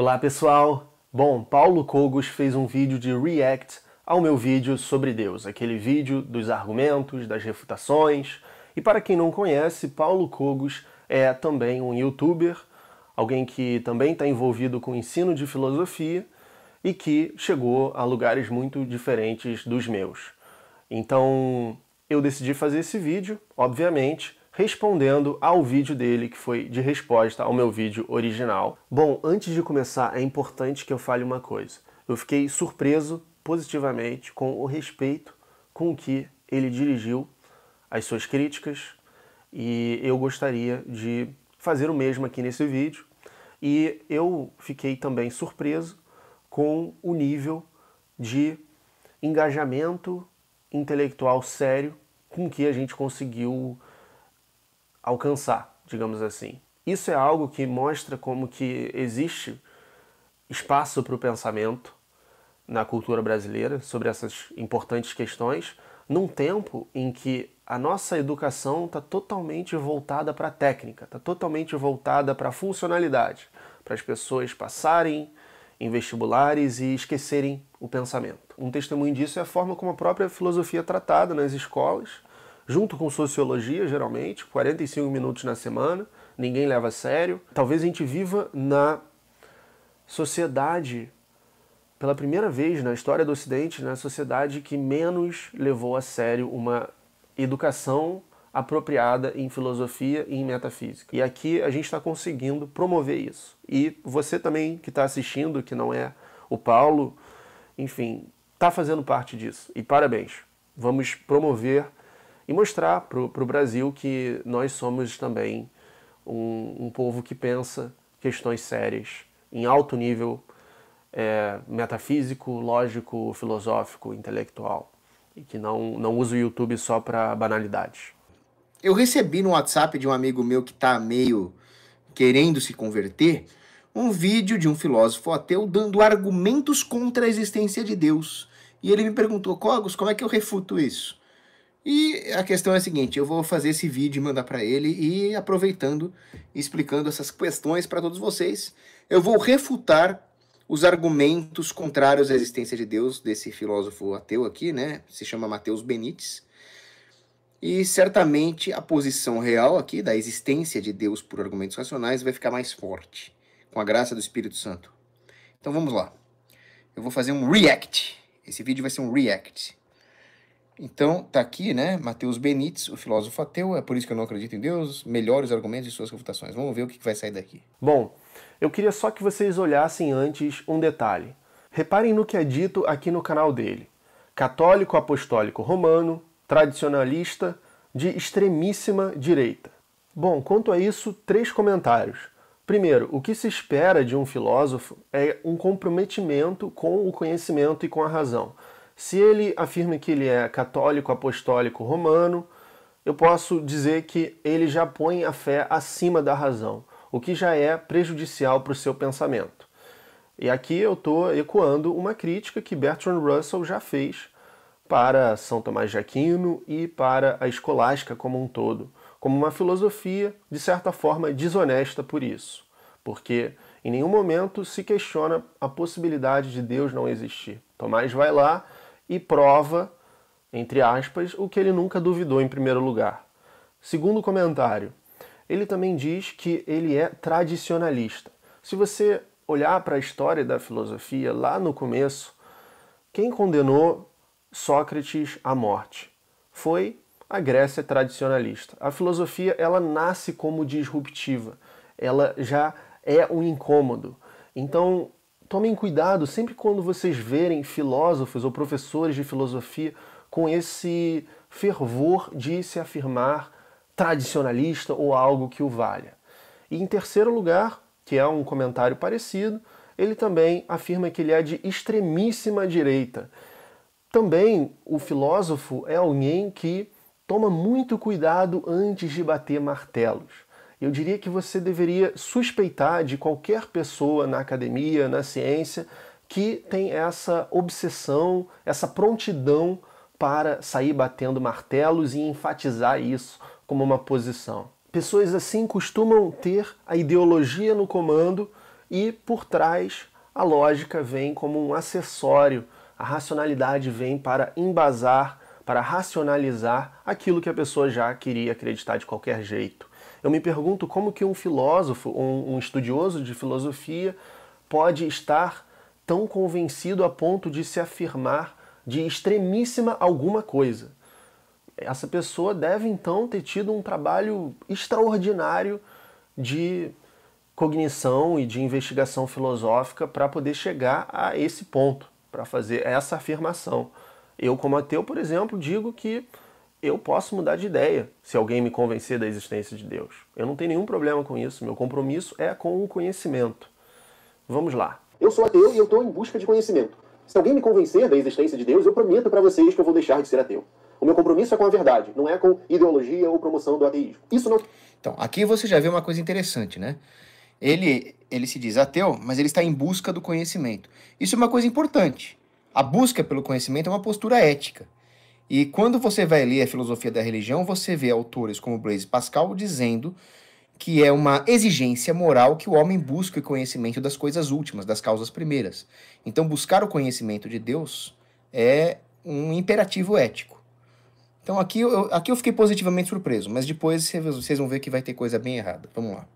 Olá pessoal! Bom, Paulo Cogos fez um vídeo de react ao meu vídeo sobre Deus, aquele vídeo dos argumentos, das refutações. E para quem não conhece, Paulo Cogos é também um youtuber, alguém que também está envolvido com ensino de filosofia e que chegou a lugares muito diferentes dos meus. Então eu decidi fazer esse vídeo, obviamente, respondendo ao vídeo dele, que foi de resposta ao meu vídeo original. Bom, antes de começar, é importante que eu fale uma coisa. Eu fiquei surpreso positivamente com o respeito com que ele dirigiu as suas críticas e eu gostaria de fazer o mesmo aqui nesse vídeo. E eu fiquei também surpreso com o nível de engajamento intelectual sério com que a gente conseguiu alcançar, digamos assim. Isso é algo que mostra como que existe espaço para o pensamento na cultura brasileira sobre essas importantes questões, num tempo em que a nossa educação está totalmente voltada para a técnica, está totalmente voltada para a funcionalidade, para as pessoas passarem em vestibulares e esquecerem o pensamento. Um testemunho disso é a forma como a própria filosofia é tratada nas escolas junto com sociologia, geralmente, 45 minutos na semana, ninguém leva a sério. Talvez a gente viva na sociedade, pela primeira vez na história do Ocidente, na sociedade que menos levou a sério uma educação apropriada em filosofia e em metafísica. E aqui a gente está conseguindo promover isso. E você também que está assistindo, que não é o Paulo, enfim, está fazendo parte disso. E parabéns. Vamos promover e mostrar para o Brasil que nós somos também um, um, povo que pensa questões sérias, em alto nível é, metafísico, lógico, filosófico, intelectual, e que não, não usa o YouTube só para banalidades. Eu recebi no WhatsApp de um amigo meu que está meio querendo se converter um vídeo de um filósofo ateu dando argumentos contra a existência de Deus. E ele me perguntou, Cogos, como é que eu refuto isso? E a questão é a seguinte, eu vou fazer esse vídeo e mandar para ele e aproveitando, explicando essas questões para todos vocês, eu vou refutar os argumentos contrários à existência de Deus desse filósofo ateu aqui, né? Se chama Mateus Benites. E certamente a posição real aqui da existência de Deus por argumentos racionais vai ficar mais forte com a graça do Espírito Santo. Então vamos lá. Eu vou fazer um react. Esse vídeo vai ser um react. Então, tá aqui, né? Mateus Benites, o filósofo ateu, é por isso que eu não acredito em Deus, melhores argumentos e suas refutações. Vamos ver o que vai sair daqui. Bom, eu queria só que vocês olhassem antes um detalhe. Reparem no que é dito aqui no canal dele. Católico apostólico romano, tradicionalista, de extremíssima direita. Bom, quanto a isso, três comentários. Primeiro, o que se espera de um filósofo é um comprometimento com o conhecimento e com a razão. Se ele afirma que ele é católico apostólico romano, eu posso dizer que ele já põe a fé acima da razão, o que já é prejudicial para o seu pensamento. E aqui eu estou ecoando uma crítica que Bertrand Russell já fez para São Tomás de Aquino e para a escolástica como um todo, como uma filosofia, de certa forma, desonesta por isso, porque em nenhum momento se questiona a possibilidade de Deus não existir. Tomás vai lá e prova, entre aspas, o que ele nunca duvidou em primeiro lugar. Segundo comentário, ele também diz que ele é tradicionalista. Se você olhar para a história da filosofia lá no começo, quem condenou Sócrates à morte foi a Grécia tradicionalista. A filosofia ela nasce como disruptiva, ela já é um incômodo. Então, tomem cuidado sempre quando vocês verem filósofos ou professores de filosofia com esse fervor de se afirmar tradicionalista ou algo que o valha. E em terceiro lugar, que é um comentário parecido, ele também afirma que ele é de extremíssima direita. Também o filósofo é alguém que toma muito cuidado antes de bater martelos. Eu diria que você deveria suspeitar de qualquer pessoa na academia, na ciência, que tem essa obsessão, essa prontidão para sair batendo martelos e enfatizar isso como uma posição. Pessoas assim costumam ter a ideologia no comando e por trás a lógica vem como um acessório, a racionalidade vem para embasar, para racionalizar aquilo que a pessoa já queria acreditar de qualquer jeito eu me pergunto como que um filósofo, um, um estudioso de filosofia, pode estar tão convencido a ponto de se afirmar de extremíssima alguma coisa. Essa pessoa deve então ter tido um trabalho extraordinário de cognição e de investigação filosófica para poder chegar a esse ponto, para fazer essa afirmação. Eu, como ateu, por exemplo, digo que eu posso mudar de ideia se alguém me convencer da existência de Deus. Eu não tenho nenhum problema com isso. Meu compromisso é com o conhecimento. Vamos lá. Eu sou ateu e eu estou em busca de conhecimento. Se alguém me convencer da existência de Deus, eu prometo para vocês que eu vou deixar de ser ateu. O meu compromisso é com a verdade, não é com ideologia ou promoção do ateísmo. Isso não. Então, aqui você já vê uma coisa interessante, né? Ele, ele se diz ateu, mas ele está em busca do conhecimento. Isso é uma coisa importante. A busca pelo conhecimento é uma postura ética. E quando você vai ler a filosofia da religião, você vê autores como Blaise Pascal dizendo que é uma exigência moral que o homem busque o conhecimento das coisas últimas, das causas primeiras. Então, buscar o conhecimento de Deus é um imperativo ético. Então, aqui eu, aqui eu fiquei positivamente surpreso, mas depois vocês vão ver que vai ter coisa bem errada. Vamos lá.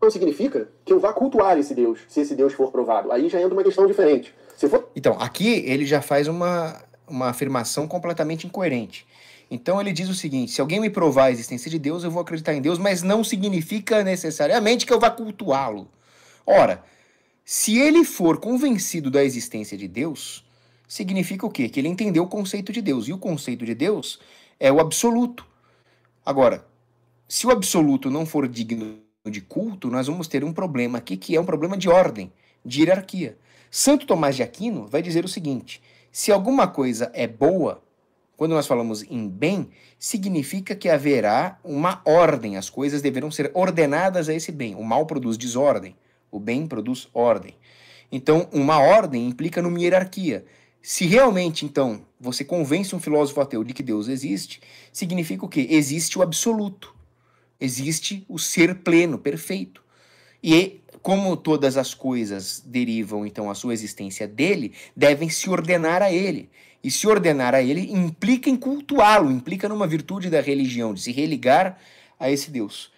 Não significa que eu vá cultuar esse Deus, se esse Deus for provado. Aí já entra uma questão diferente. For... Então, aqui ele já faz uma uma afirmação completamente incoerente. Então ele diz o seguinte: se alguém me provar a existência de Deus, eu vou acreditar em Deus, mas não significa necessariamente que eu vá cultuá-lo. Ora, se ele for convencido da existência de Deus, significa o quê? Que ele entendeu o conceito de Deus. E o conceito de Deus é o absoluto. Agora, se o absoluto não for digno de culto, nós vamos ter um problema aqui que é um problema de ordem, de hierarquia. Santo Tomás de Aquino vai dizer o seguinte: se alguma coisa é boa, quando nós falamos em bem, significa que haverá uma ordem, as coisas deverão ser ordenadas a esse bem. O mal produz desordem, o bem produz ordem. Então, uma ordem implica numa hierarquia. Se realmente, então, você convence um filósofo ateu de que Deus existe, significa o quê? Existe o absoluto. Existe o ser pleno, perfeito. E como todas as coisas derivam então a sua existência dele, devem se ordenar a ele. E se ordenar a ele implica em cultuá-lo, implica numa virtude da religião, de se religar a esse Deus.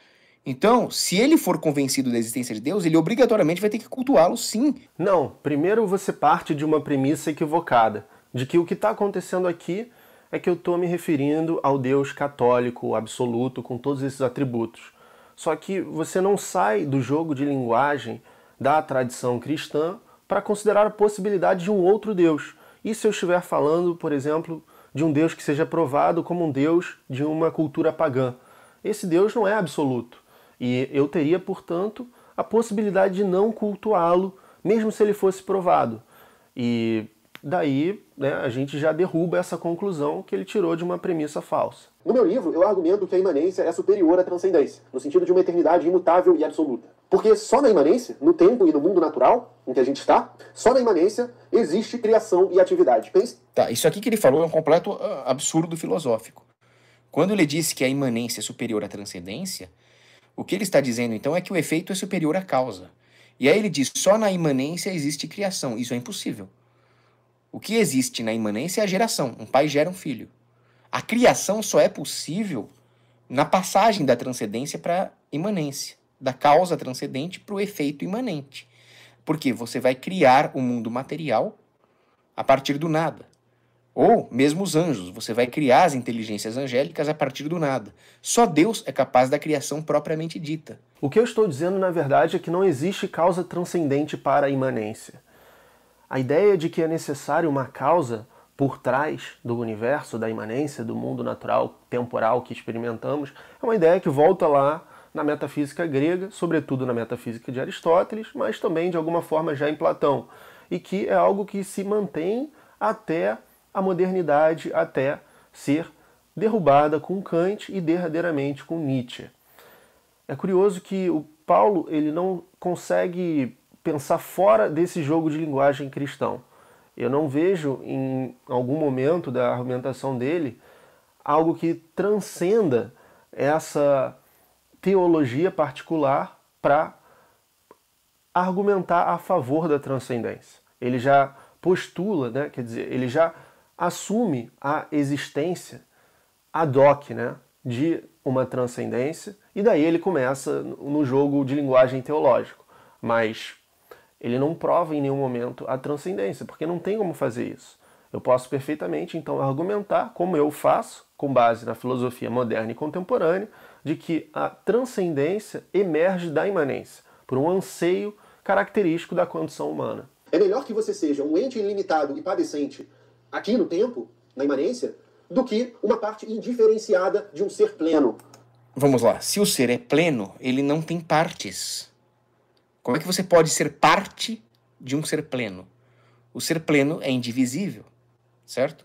Então, se ele for convencido da existência de Deus, ele obrigatoriamente vai ter que cultuá-lo sim. Não, primeiro você parte de uma premissa equivocada, de que o que está acontecendo aqui é que eu estou me referindo ao Deus católico absoluto com todos esses atributos. Só que você não sai do jogo de linguagem da tradição cristã para considerar a possibilidade de um outro Deus. E se eu estiver falando, por exemplo, de um Deus que seja provado como um Deus de uma cultura pagã? Esse Deus não é absoluto. E eu teria, portanto, a possibilidade de não cultuá-lo, mesmo se ele fosse provado. E daí né, a gente já derruba essa conclusão que ele tirou de uma premissa falsa. No meu livro, eu argumento que a imanência é superior à transcendência, no sentido de uma eternidade imutável e absoluta. Porque só na imanência, no tempo e no mundo natural em que a gente está, só na imanência existe criação e atividade. Pense. Tá, isso aqui que ele falou é um completo ah, absurdo filosófico. Quando ele disse que a imanência é superior à transcendência, o que ele está dizendo então é que o efeito é superior à causa. E aí ele diz: só na imanência existe criação. Isso é impossível. O que existe na imanência é a geração. Um pai gera um filho. A criação só é possível na passagem da transcendência para imanência, da causa transcendente para o efeito imanente. Porque você vai criar o um mundo material a partir do nada. Ou mesmo os anjos, você vai criar as inteligências angélicas a partir do nada. Só Deus é capaz da criação propriamente dita. O que eu estou dizendo, na verdade, é que não existe causa transcendente para a imanência. A ideia de que é necessário uma causa por trás do universo, da imanência, do mundo natural, temporal que experimentamos, é uma ideia que volta lá na metafísica grega, sobretudo na metafísica de Aristóteles, mas também de alguma forma já em Platão, e que é algo que se mantém até a modernidade, até ser derrubada com Kant e derradeiramente com Nietzsche. É curioso que o Paulo ele não consegue pensar fora desse jogo de linguagem cristão. Eu não vejo em algum momento da argumentação dele algo que transcenda essa teologia particular para argumentar a favor da transcendência. Ele já postula, né, quer dizer, ele já assume a existência ad hoc né, de uma transcendência, e daí ele começa no jogo de linguagem teológico. Mas ele não prova em nenhum momento a transcendência, porque não tem como fazer isso. Eu posso perfeitamente, então, argumentar, como eu faço, com base na filosofia moderna e contemporânea, de que a transcendência emerge da imanência, por um anseio característico da condição humana. É melhor que você seja um ente ilimitado e padecente aqui no tempo, na imanência, do que uma parte indiferenciada de um ser pleno. Vamos lá. Se o ser é pleno, ele não tem partes. Como é que você pode ser parte de um ser pleno? O ser pleno é indivisível, certo?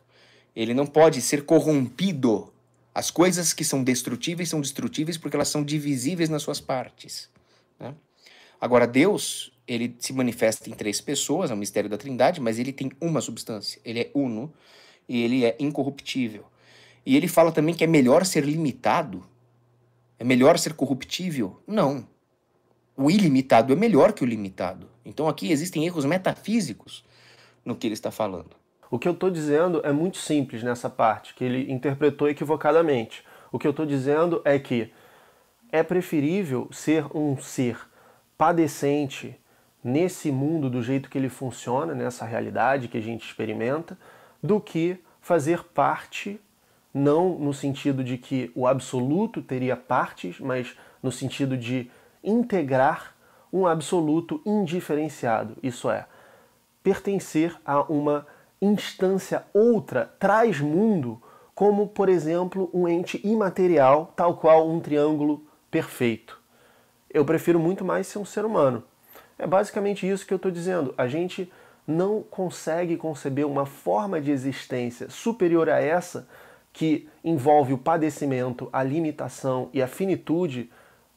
Ele não pode ser corrompido. As coisas que são destrutíveis são destrutíveis porque elas são divisíveis nas suas partes. Né? Agora, Deus, ele se manifesta em três pessoas, é o mistério da Trindade, mas ele tem uma substância. Ele é uno e ele é incorruptível. E ele fala também que é melhor ser limitado, é melhor ser corruptível. Não o ilimitado é melhor que o limitado. Então aqui existem erros metafísicos no que ele está falando. O que eu estou dizendo é muito simples nessa parte, que ele interpretou equivocadamente. O que eu estou dizendo é que é preferível ser um ser padecente nesse mundo do jeito que ele funciona, nessa realidade que a gente experimenta, do que fazer parte, não no sentido de que o absoluto teria partes, mas no sentido de integrar um absoluto indiferenciado, isso é, pertencer a uma instância outra, traz mundo, como, por exemplo, um ente imaterial, tal qual um triângulo perfeito. Eu prefiro muito mais ser um ser humano. É basicamente isso que eu estou dizendo. A gente não consegue conceber uma forma de existência superior a essa que envolve o padecimento, a limitação e a finitude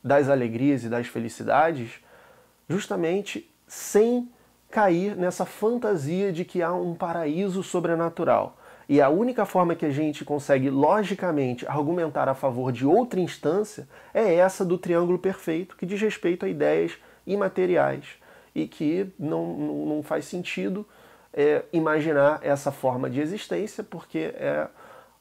das alegrias e das felicidades, justamente sem cair nessa fantasia de que há um paraíso sobrenatural. E a única forma que a gente consegue logicamente argumentar a favor de outra instância é essa do triângulo perfeito, que diz respeito a ideias imateriais e que não, não faz sentido é, imaginar essa forma de existência, porque é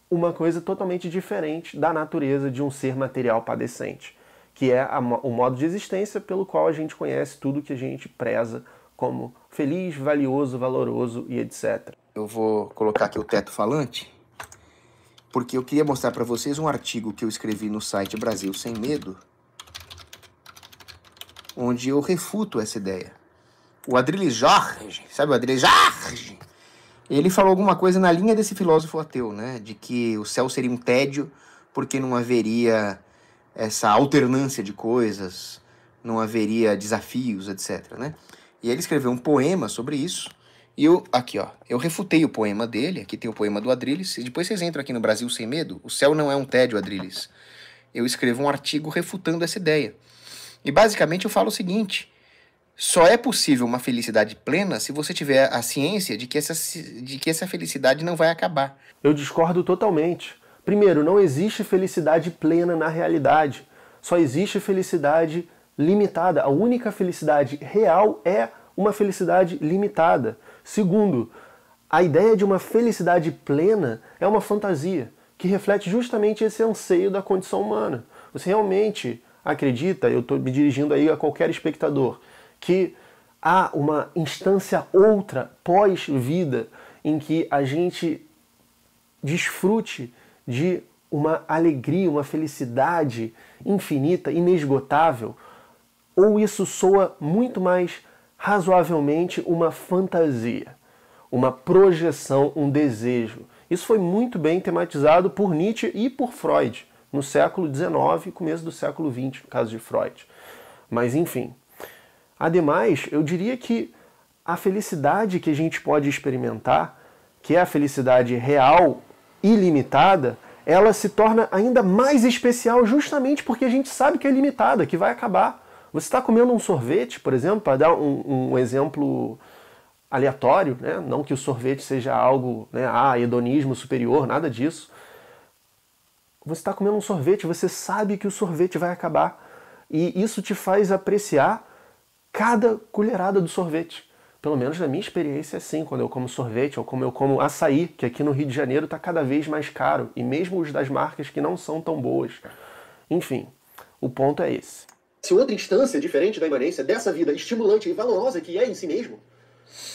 uma coisa totalmente diferente da natureza de um ser material padecente que é a, o modo de existência pelo qual a gente conhece tudo que a gente preza como feliz, valioso, valoroso e etc. Eu vou colocar aqui o teto falante, porque eu queria mostrar para vocês um artigo que eu escrevi no site Brasil Sem Medo, onde eu refuto essa ideia. O Adril Jorge, sabe o Adril Jorge? Ele falou alguma coisa na linha desse filósofo ateu, né? De que o céu seria um tédio porque não haveria essa alternância de coisas, não haveria desafios, etc. Né? E ele escreveu um poema sobre isso. E eu, aqui, ó, eu refutei o poema dele. Aqui tem o poema do Adrilles. E depois vocês entram aqui no Brasil Sem Medo. O céu não é um tédio, Adrilles. Eu escrevo um artigo refutando essa ideia. E basicamente eu falo o seguinte: só é possível uma felicidade plena se você tiver a ciência de que essa, de que essa felicidade não vai acabar. Eu discordo totalmente. Primeiro, não existe felicidade plena na realidade. Só existe felicidade limitada. A única felicidade real é uma felicidade limitada. Segundo, a ideia de uma felicidade plena é uma fantasia que reflete justamente esse anseio da condição humana. Você realmente acredita, eu estou me dirigindo aí a qualquer espectador, que há uma instância outra pós-vida em que a gente desfrute de uma alegria, uma felicidade infinita, inesgotável? Ou isso soa muito mais razoavelmente uma fantasia, uma projeção, um desejo? Isso foi muito bem tematizado por Nietzsche e por Freud no século XIX e começo do século XX, no caso de Freud. Mas enfim. Ademais, eu diria que a felicidade que a gente pode experimentar, que é a felicidade real ilimitada, ela se torna ainda mais especial justamente porque a gente sabe que é limitada, que vai acabar. Você está comendo um sorvete, por exemplo, para dar um, um, exemplo aleatório, né? não que o sorvete seja algo, né? ah, hedonismo superior, nada disso. Você está comendo um sorvete, você sabe que o sorvete vai acabar. E isso te faz apreciar cada colherada do sorvete. Pelo menos na minha experiência, é assim, quando eu como sorvete ou como eu como açaí, que aqui no Rio de Janeiro está cada vez mais caro, e mesmo os das marcas que não são tão boas. Enfim, o ponto é esse. Se outra instância diferente da imanência, dessa vida estimulante e valorosa que é em si mesmo,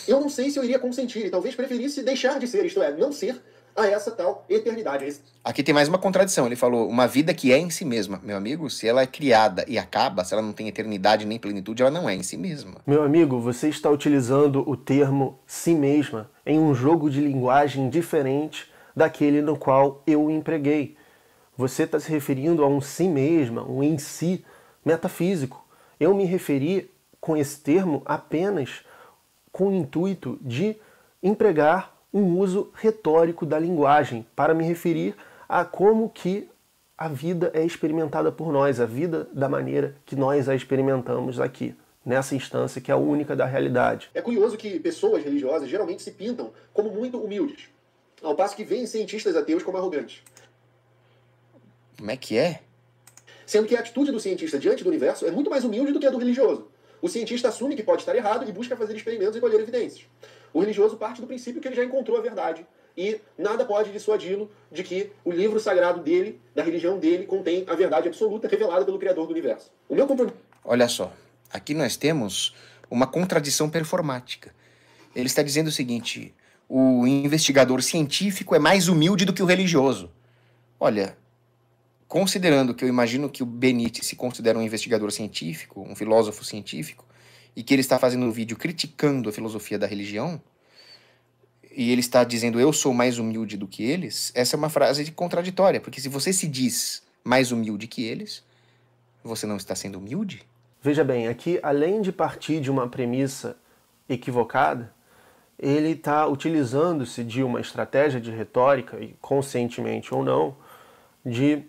eu não sei se eu iria consentir e talvez preferisse deixar de ser, isto é, não ser, a essa tal eternidade. Esse... É Aqui tem mais uma contradição. Ele falou: uma vida que é em si mesma. Meu amigo, se ela é criada e acaba, se ela não tem eternidade nem plenitude, ela não é em si mesma. Meu amigo, você está utilizando o termo si mesma em um jogo de linguagem diferente daquele no qual eu empreguei. Você está se referindo a um si mesma, um em si metafísico. Eu me referi com esse termo apenas com o intuito de empregar um uso retórico da linguagem para me referir a como que a vida é experimentada por nós, a vida da maneira que nós a experimentamos aqui, nessa instância que é a única da realidade. É curioso que pessoas religiosas geralmente se pintam como muito humildes, ao passo que veem cientistas ateus como arrogantes. Como é que é? Sendo que a atitude do cientista diante do universo é muito mais humilde do que a do religioso. O cientista assume que pode estar errado e busca fazer experimentos e colher evidências. O religioso parte do princípio que ele já encontrou a verdade. E nada pode dissuadi-lo de que o livro sagrado dele, da religião dele, contém a verdade absoluta revelada pelo Criador do universo. O meu compromisso. Olha só, aqui nós temos uma contradição performática. Ele está dizendo o seguinte: o investigador científico é mais humilde do que o religioso. Olha, considerando que eu imagino que o Benite se considera um investigador científico, um filósofo científico, e que ele está fazendo um vídeo criticando a filosofia da religião, e ele está dizendo eu sou mais humilde do que eles, essa é uma frase contraditória, porque se você se diz mais humilde que eles, você não está sendo humilde? Veja bem, aqui além de partir de uma premissa equivocada, ele está utilizando-se de uma estratégia de retórica, conscientemente ou não, de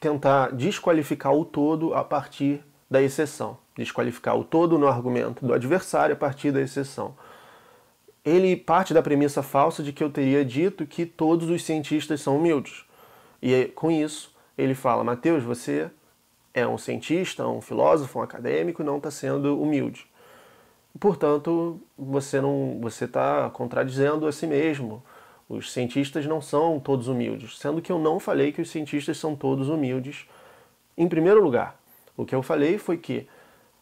tentar desqualificar o todo a partir da exceção, desqualificar o todo no argumento do adversário a partir da exceção. Ele parte da premissa falsa de que eu teria dito que todos os cientistas são humildes. E com isso, ele fala: Mateus, você é um cientista, um filósofo, um acadêmico, não está sendo humilde. Portanto, você não, você está contradizendo a si mesmo. Os cientistas não são todos humildes, sendo que eu não falei que os cientistas são todos humildes. Em primeiro lugar, o que eu falei foi que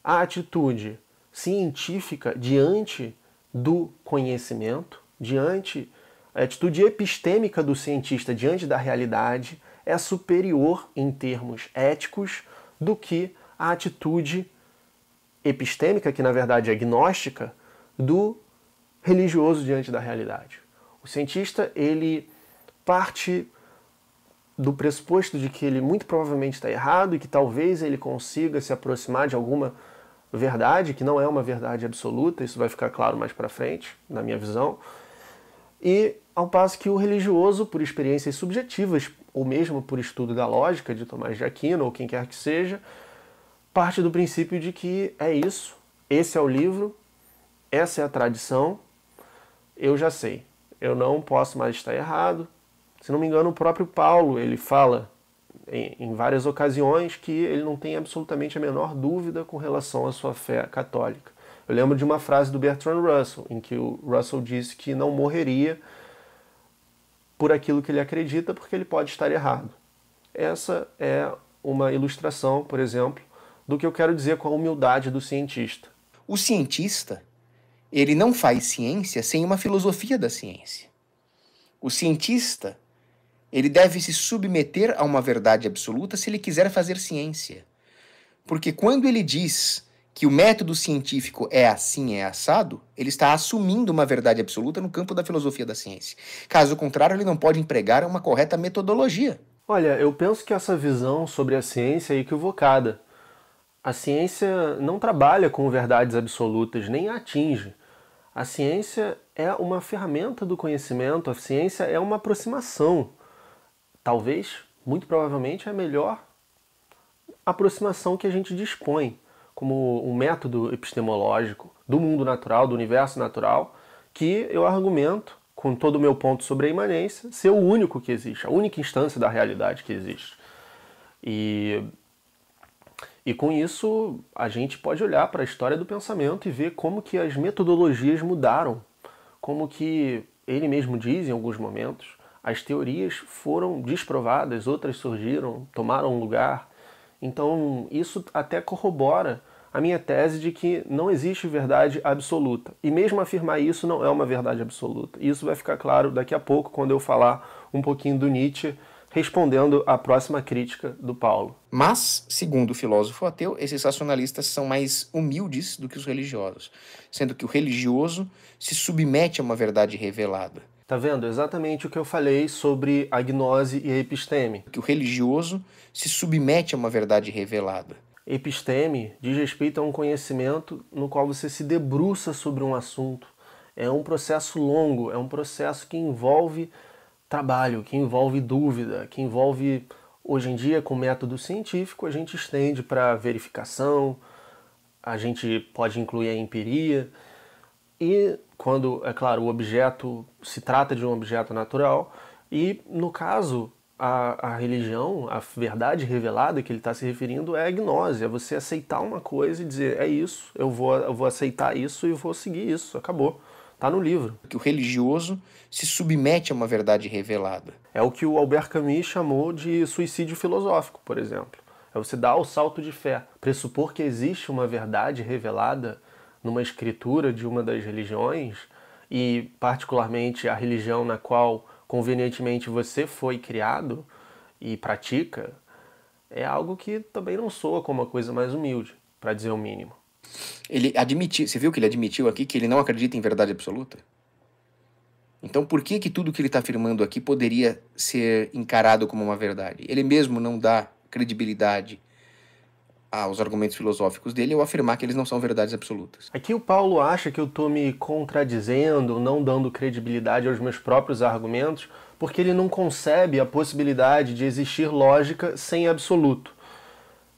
a atitude científica diante do conhecimento, diante a atitude epistêmica do cientista diante da realidade é superior em termos éticos do que a atitude epistêmica, que na verdade é agnóstica, do religioso diante da realidade. O cientista, ele parte do pressuposto de que ele muito provavelmente está errado e que talvez ele consiga se aproximar de alguma verdade, que não é uma verdade absoluta, isso vai ficar claro mais para frente, na minha visão. E ao passo que o religioso, por experiências subjetivas, ou mesmo por estudo da lógica de Tomás de Aquino ou quem quer que seja, parte do princípio de que é isso, esse é o livro, essa é a tradição, eu já sei, eu não posso mais estar errado, se não me engano, o próprio Paulo, ele fala em, em várias ocasiões que ele não tem absolutamente a menor dúvida com relação à sua fé católica. Eu lembro de uma frase do Bertrand Russell, em que o Russell disse que não morreria por aquilo que ele acredita, porque ele pode estar errado. Essa é uma ilustração, por exemplo, do que eu quero dizer com a humildade do cientista. O cientista, ele não faz ciência sem uma filosofia da ciência. O cientista, ele deve se submeter a uma verdade absoluta se ele quiser fazer ciência. Porque quando ele diz que o método científico é assim, é assado, ele está assumindo uma verdade absoluta no campo da filosofia da ciência. Caso contrário, ele não pode empregar uma correta metodologia. Olha, eu penso que essa visão sobre a ciência é equivocada. A ciência não trabalha com verdades absolutas, nem a atinge. A ciência é uma ferramenta do conhecimento, a ciência é uma aproximação talvez, muito provavelmente, é a melhor aproximação que a gente dispõe como um método epistemológico do mundo natural, do universo natural, que eu argumento, com todo o meu ponto sobre a imanência, ser o único que existe, a única instância da realidade que existe. E, e com isso, a gente pode olhar para a história do pensamento e ver como que as metodologias mudaram, como que ele mesmo diz em alguns momentos, as teorias foram desprovadas, outras surgiram, tomaram lugar. Então, isso até corrobora a minha tese de que não existe verdade absoluta. E mesmo afirmar isso não é uma verdade absoluta. Isso vai ficar claro daqui a pouco quando eu falar um pouquinho do Nietzsche respondendo à próxima crítica do Paulo. Mas, segundo o filósofo ateu, esses racionalistas são mais humildes do que os religiosos, sendo que o religioso se submete a uma verdade revelada. Tá vendo? Exatamente o que eu falei sobre a gnose e a episteme. Que o religioso se submete a uma verdade revelada. Episteme diz respeito a um conhecimento no qual você se debruça sobre um assunto. É um processo longo, é um processo que envolve trabalho, que envolve dúvida, que envolve, hoje em dia, com método científico, a gente estende para verificação, a gente pode incluir a empiria. E quando, é claro, o objeto se trata de um objeto natural, e no caso, a, a religião, a verdade revelada que ele está se referindo é a gnose, é você aceitar uma coisa e dizer, é isso, eu vou, eu vou aceitar isso e vou seguir isso, acabou. Está no livro. Que o religioso se submete a uma verdade revelada. É o que o Albert Camus chamou de suicídio filosófico, por exemplo. É você dar o salto de fé. Pressupor que existe uma verdade revelada numa escritura de uma das religiões, e particularmente a religião na qual convenientemente você foi criado e pratica, é algo que também não soa como uma coisa mais humilde, para dizer o mínimo. Ele admitiu, você viu que ele admitiu aqui que ele não acredita em verdade absoluta? Então, por que que tudo que ele está afirmando aqui poderia ser encarado como uma verdade? Ele mesmo não dá credibilidade aos argumentos filosóficos dele ou afirmar que eles não são verdades absolutas. Aqui o Paulo acha que eu estou me contradizendo, não dando credibilidade aos meus próprios argumentos, porque ele não concebe a possibilidade de existir lógica sem absoluto.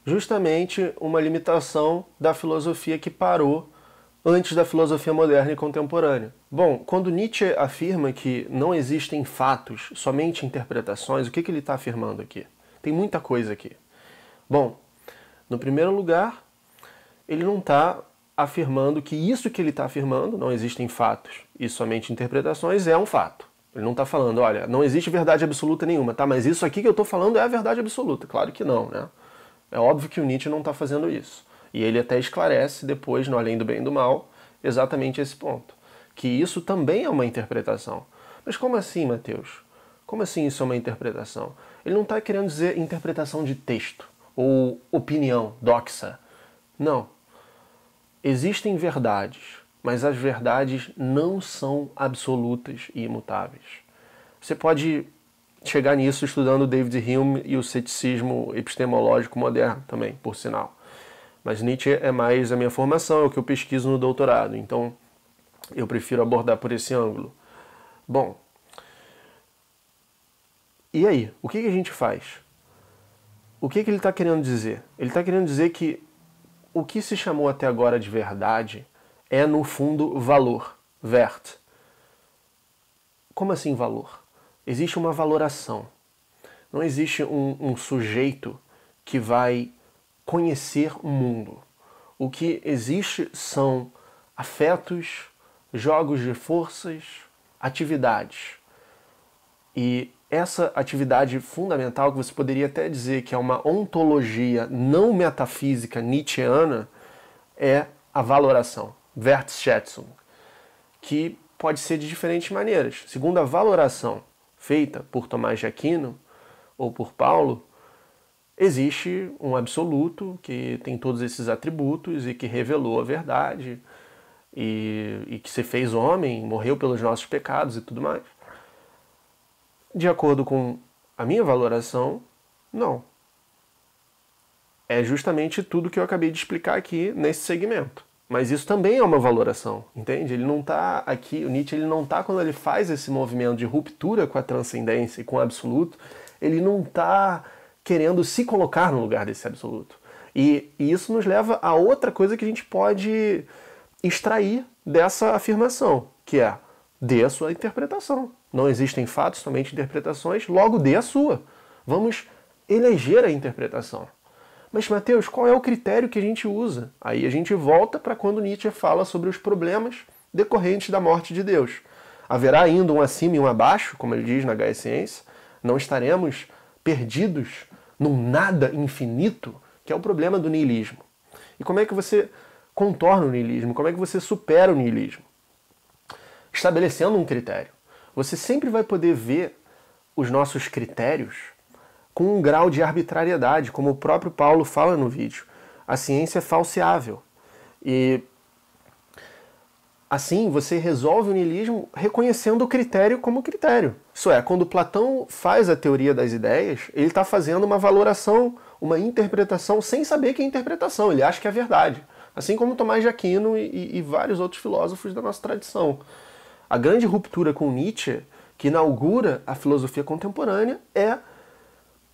Justamente uma limitação da filosofia que parou antes da filosofia moderna e contemporânea. Bom, quando Nietzsche afirma que não existem fatos, somente interpretações, o que, que ele está afirmando aqui? Tem muita coisa aqui. Bom, no primeiro lugar, ele não está afirmando que isso que ele está afirmando, não existem fatos e somente interpretações, é um fato. Ele não está falando, olha, não existe verdade absoluta nenhuma, tá? Mas isso aqui que eu estou falando é a verdade absoluta. Claro que não, né? É óbvio que o Nietzsche não está fazendo isso. E ele até esclarece depois, no Além do Bem e do Mal, exatamente esse ponto. Que isso também é uma interpretação. Mas como assim, Mateus? Como assim isso é uma interpretação? Ele não está querendo dizer interpretação de texto ou opinião doxa. Não. Existem verdades, mas as verdades não são absolutas e imutáveis. Você pode chegar nisso estudando David Hume e o ceticismo epistemológico moderno também, por sinal. Mas Nietzsche é mais a minha formação, é o que eu pesquiso no doutorado, então eu prefiro abordar por esse ângulo. Bom, e aí? O que a gente faz? O que, que ele está querendo dizer? Ele está querendo dizer que o que se chamou até agora de verdade é, no fundo, valor, vert. Como assim valor? Existe uma valoração. Não existe um, um sujeito que vai conhecer o mundo. O que existe são afetos, jogos de forças, atividades. E essa atividade fundamental, que você poderia até dizer que é uma ontologia não metafísica nietzscheana, é a valoração, Wertschätzung, que pode ser de diferentes maneiras. Segundo a valoração feita por Tomás de Aquino ou por Paulo, existe um absoluto que tem todos esses atributos e que revelou a verdade e, e que se fez homem, morreu pelos nossos pecados e tudo mais. De acordo com a minha valoração, não. É justamente tudo que eu acabei de explicar aqui nesse segmento. Mas isso também é uma valoração, entende? Ele não está aqui, o Nietzsche ele não está quando ele faz esse movimento de ruptura com a transcendência e com o absoluto, ele não está querendo se colocar no lugar desse absoluto. E, e, isso nos leva a outra coisa que a gente pode extrair dessa afirmação, que é dê a sua interpretação. Não existem fatos, somente interpretações, logo dê a sua. Vamos eleger a interpretação. Mas, Mateus, qual é o critério que a gente usa? Aí a gente volta para quando Nietzsche fala sobre os problemas decorrentes da morte de Deus. Haverá ainda um acima e um abaixo, como ele diz na Gaia Ciência. Não estaremos perdidos num nada infinito, que é o problema do niilismo. E como é que você contorna o niilismo? Como é que você supera o niilismo? Estabelecendo um critério você sempre vai poder ver os nossos critérios com um grau de arbitrariedade, como o próprio Paulo fala no vídeo. A ciência é falseável. E assim você resolve o niilismo reconhecendo o critério como critério. Isso é, quando Platão faz a teoria das ideias, ele está fazendo uma valoração, uma interpretação, sem saber que é interpretação, ele acha que é verdade. Assim como Tomás de Aquino e, e vários outros filósofos da nossa tradição. A grande ruptura com Nietzsche, que inaugura a filosofia contemporânea, é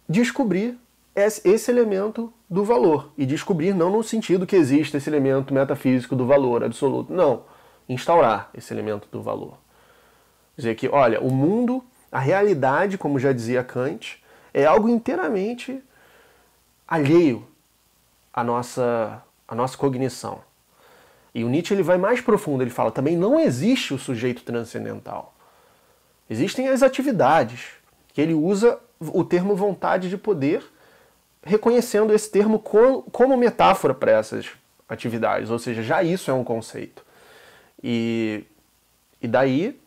descobrir esse elemento do valor. E descobrir não no sentido que existe esse elemento metafísico do valor absoluto. Não. Instaurar esse elemento do valor. dizer que, olha, o mundo, a realidade, como já dizia Kant, é algo inteiramente alheio à nossa, à nossa cognição. E o Nietzsche ele vai mais profundo, ele fala também não existe o sujeito transcendental. Existem as atividades, que ele usa o termo vontade de poder, reconhecendo esse termo como metáfora para essas atividades, ou seja, já isso é um conceito. E, e daí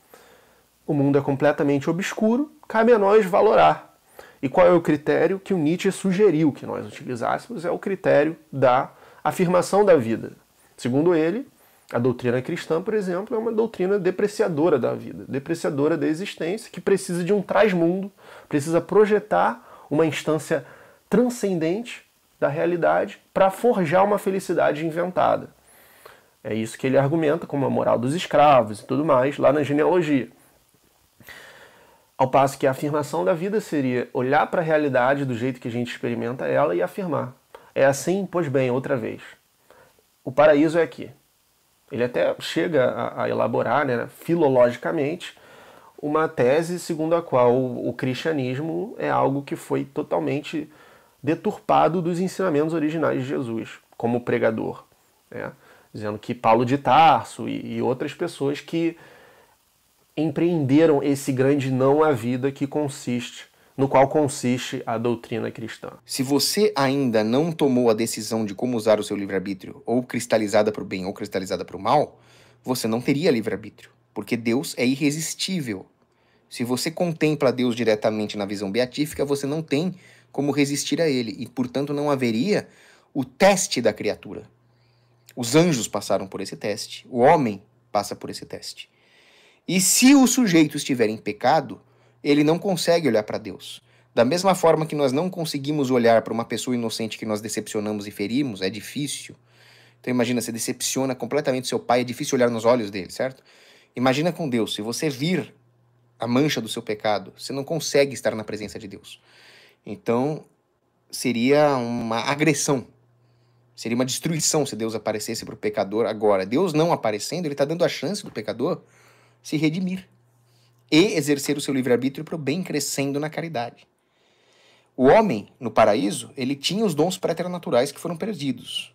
o mundo é completamente obscuro, cabe a nós valorar. E qual é o critério que o Nietzsche sugeriu que nós utilizássemos? É o critério da afirmação da vida, Segundo ele, a doutrina cristã, por exemplo, é uma doutrina depreciadora da vida, depreciadora da existência, que precisa de um trás-mundo, precisa projetar uma instância transcendente da realidade para forjar uma felicidade inventada. É isso que ele argumenta como a moral dos escravos e tudo mais, lá na genealogia. Ao passo que a afirmação da vida seria olhar para a realidade do jeito que a gente experimenta ela e afirmar. É assim, pois bem, outra vez o paraíso é aqui. Ele até chega a, a elaborar, né, filologicamente, uma tese segundo a qual o, o cristianismo é algo que foi totalmente deturpado dos ensinamentos originais de Jesus, como pregador. Né? Dizendo que Paulo de Tarso e, e outras pessoas que empreenderam esse grande não à vida que consiste no qual consiste a doutrina cristã. Se você ainda não tomou a decisão de como usar o seu livre-arbítrio, ou cristalizada para o bem ou cristalizada para o mal, você não teria livre-arbítrio, porque Deus é irresistível. Se você contempla Deus diretamente na visão beatífica, você não tem como resistir a ele, e portanto não haveria o teste da criatura. Os anjos passaram por esse teste, o homem passa por esse teste. E se o sujeito estiver em pecado, ele não consegue olhar para Deus. Da mesma forma que nós não conseguimos olhar para uma pessoa inocente que nós decepcionamos e ferimos, é difícil. Então imagina, você decepciona completamente seu pai, é difícil olhar nos olhos dele, certo? Imagina com Deus, se você vir a mancha do seu pecado, você não consegue estar na presença de Deus. Então seria uma agressão, seria uma destruição se Deus aparecesse para o pecador agora. Deus não aparecendo, ele está dando a chance do pecador se redimir e exercer o seu livre-arbítrio para o bem, crescendo na caridade. O homem, no paraíso, ele tinha os dons preternaturais que foram perdidos.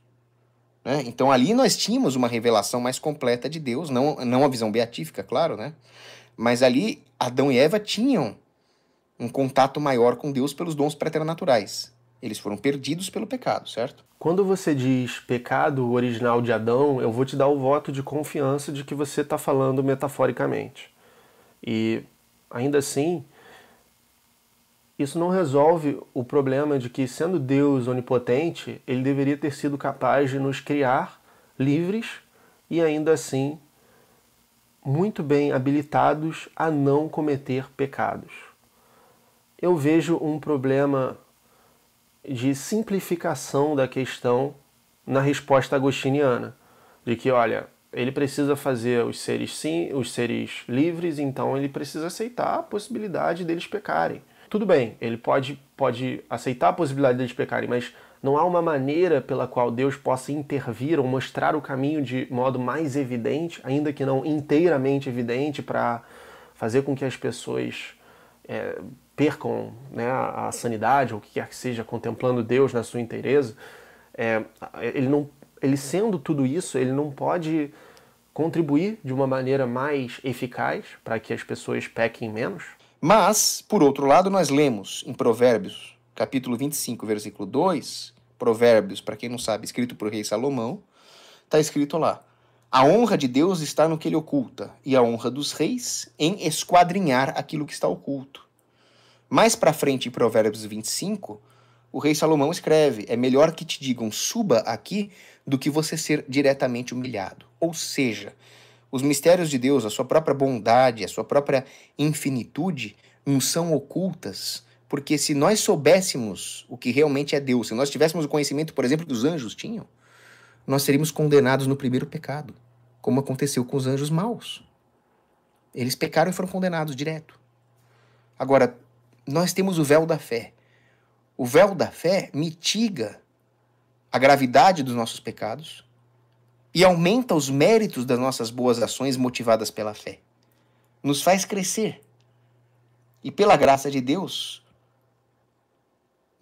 Né? Então ali nós tínhamos uma revelação mais completa de Deus, não, não a visão beatífica, claro, né? mas ali Adão e Eva tinham um contato maior com Deus pelos dons preternaturais. Eles foram perdidos pelo pecado, certo? Quando você diz pecado original de Adão, eu vou te dar o voto de confiança de que você está falando metaforicamente. E ainda assim, isso não resolve o problema de que, sendo Deus onipotente, ele deveria ter sido capaz de nos criar livres e ainda assim muito bem habilitados a não cometer pecados. Eu vejo um problema de simplificação da questão na resposta agostiniana, de que, olha, ele precisa fazer os seres sim, os seres livres, então ele precisa aceitar a possibilidade deles pecarem. Tudo bem, ele pode, pode aceitar a possibilidade deles pecarem, mas não há uma maneira pela qual Deus possa intervir ou mostrar o caminho de modo mais evidente, ainda que não inteiramente evidente, para fazer com que as pessoas é, percam né, a sanidade ou o que quer que seja, contemplando Deus na sua inteireza. É, ele não ele sendo tudo isso, ele não pode contribuir de uma maneira mais eficaz para que as pessoas pequem menos? Mas, por outro lado, nós lemos em Provérbios, capítulo 25, versículo 2, Provérbios, para quem não sabe, escrito por rei Salomão, está escrito lá: A honra de Deus está no que ele oculta, e a honra dos reis em esquadrinhar aquilo que está oculto. Mais para frente, em Provérbios 25, o rei Salomão escreve: É melhor que te digam suba aqui do que você ser diretamente humilhado. Ou seja, os mistérios de Deus, a sua própria bondade, a sua própria infinitude, não são ocultas. Porque se nós soubéssemos o que realmente é Deus, se nós tivéssemos o conhecimento, por exemplo, que os anjos tinham, nós seríamos condenados no primeiro pecado, como aconteceu com os anjos maus. Eles pecaram e foram condenados direto. Agora, nós temos o véu da fé. O véu da fé mitiga a gravidade dos nossos pecados e aumenta os méritos das nossas boas ações motivadas pela fé. Nos faz crescer. E pela graça de Deus,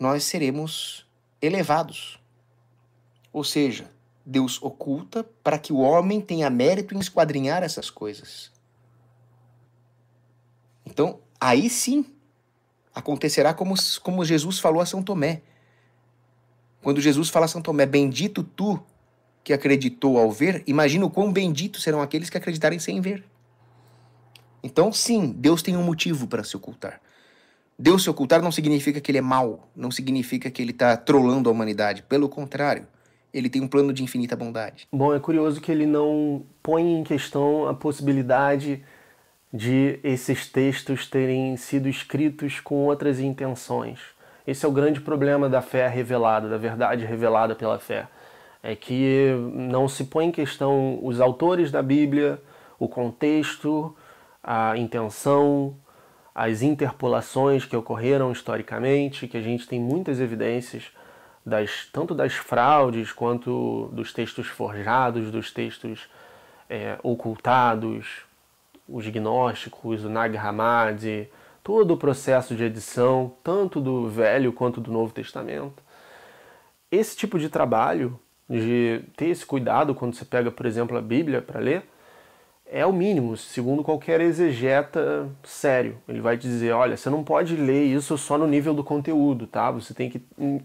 nós seremos elevados. Ou seja, Deus oculta para que o homem tenha mérito em esquadrinhar essas coisas. Então, aí sim Acontecerá como, como Jesus falou a São Tomé. Quando Jesus fala a São Tomé, bendito tu que acreditou ao ver, imagina o quão benditos serão aqueles que acreditarem sem ver. Então, sim, Deus tem um motivo para se ocultar. Deus se ocultar não significa que ele é mau, não significa que ele está trolando a humanidade. Pelo contrário, ele tem um plano de infinita bondade. Bom, é curioso que ele não põe em questão a possibilidade de esses textos terem sido escritos com outras intenções. Esse é o grande problema da fé revelada, da verdade revelada pela fé. É que não se põe em questão os autores da Bíblia, o contexto, a intenção, as interpolações que ocorreram historicamente, que a gente tem muitas evidências das, tanto das fraudes quanto dos textos forjados, dos textos é, ocultados, os gnósticos, o Nag Hammadi, todo o processo de edição, tanto do Velho quanto do Novo Testamento. Esse tipo de trabalho, de ter esse cuidado quando você pega, por exemplo, a Bíblia para ler, é o mínimo, segundo qualquer exegeta sério. Ele vai te dizer, olha, você não pode ler isso só no nível do conteúdo, tá? Você tem que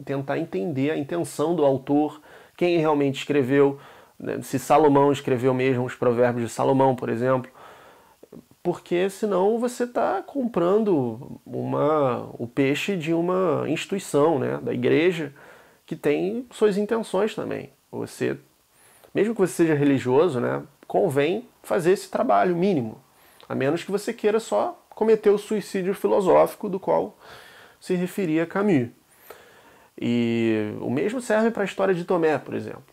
tentar entender a intenção do autor, quem realmente escreveu, né? se Salomão escreveu mesmo os provérbios de Salomão, por exemplo, porque senão você está comprando uma, o peixe de uma instituição, né, da igreja, que tem suas intenções também. Você, mesmo que você seja religioso, né, convém fazer esse trabalho mínimo, a menos que você queira só cometer o suicídio filosófico do qual se referia Camus. E o mesmo serve para a história de Tomé, por exemplo.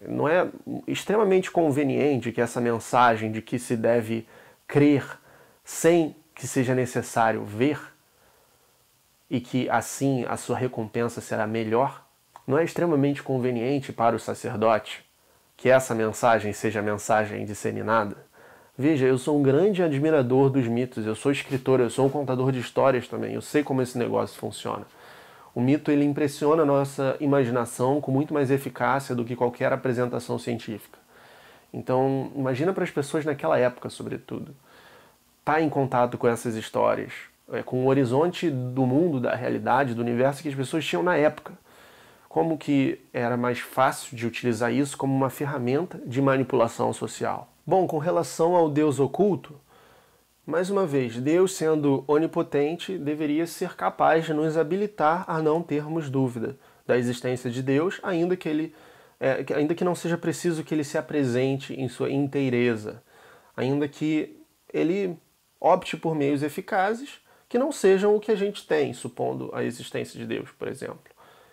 Não é extremamente conveniente que essa mensagem de que se deve crer sem que seja necessário ver e que assim a sua recompensa será melhor, não é extremamente conveniente para o sacerdote que essa mensagem seja mensagem disseminada? Veja, eu sou um grande admirador dos mitos, eu sou escritor, eu sou um contador de histórias também, eu sei como esse negócio funciona. O mito ele impressiona a nossa imaginação com muito mais eficácia do que qualquer apresentação científica. Então, imagina para as pessoas naquela época, sobretudo, estar tá em contato com essas histórias, é, com o horizonte do mundo, da realidade, do universo que as pessoas tinham na época. Como que era mais fácil de utilizar isso como uma ferramenta de manipulação social? Bom, com relação ao Deus oculto, mais uma vez, Deus sendo onipotente deveria ser capaz de nos habilitar a não termos dúvida da existência de Deus, ainda que ele é, ainda que não seja preciso que ele se apresente em sua inteireza, ainda que ele opte por meios eficazes que não sejam o que a gente tem, supondo a existência de Deus, por exemplo,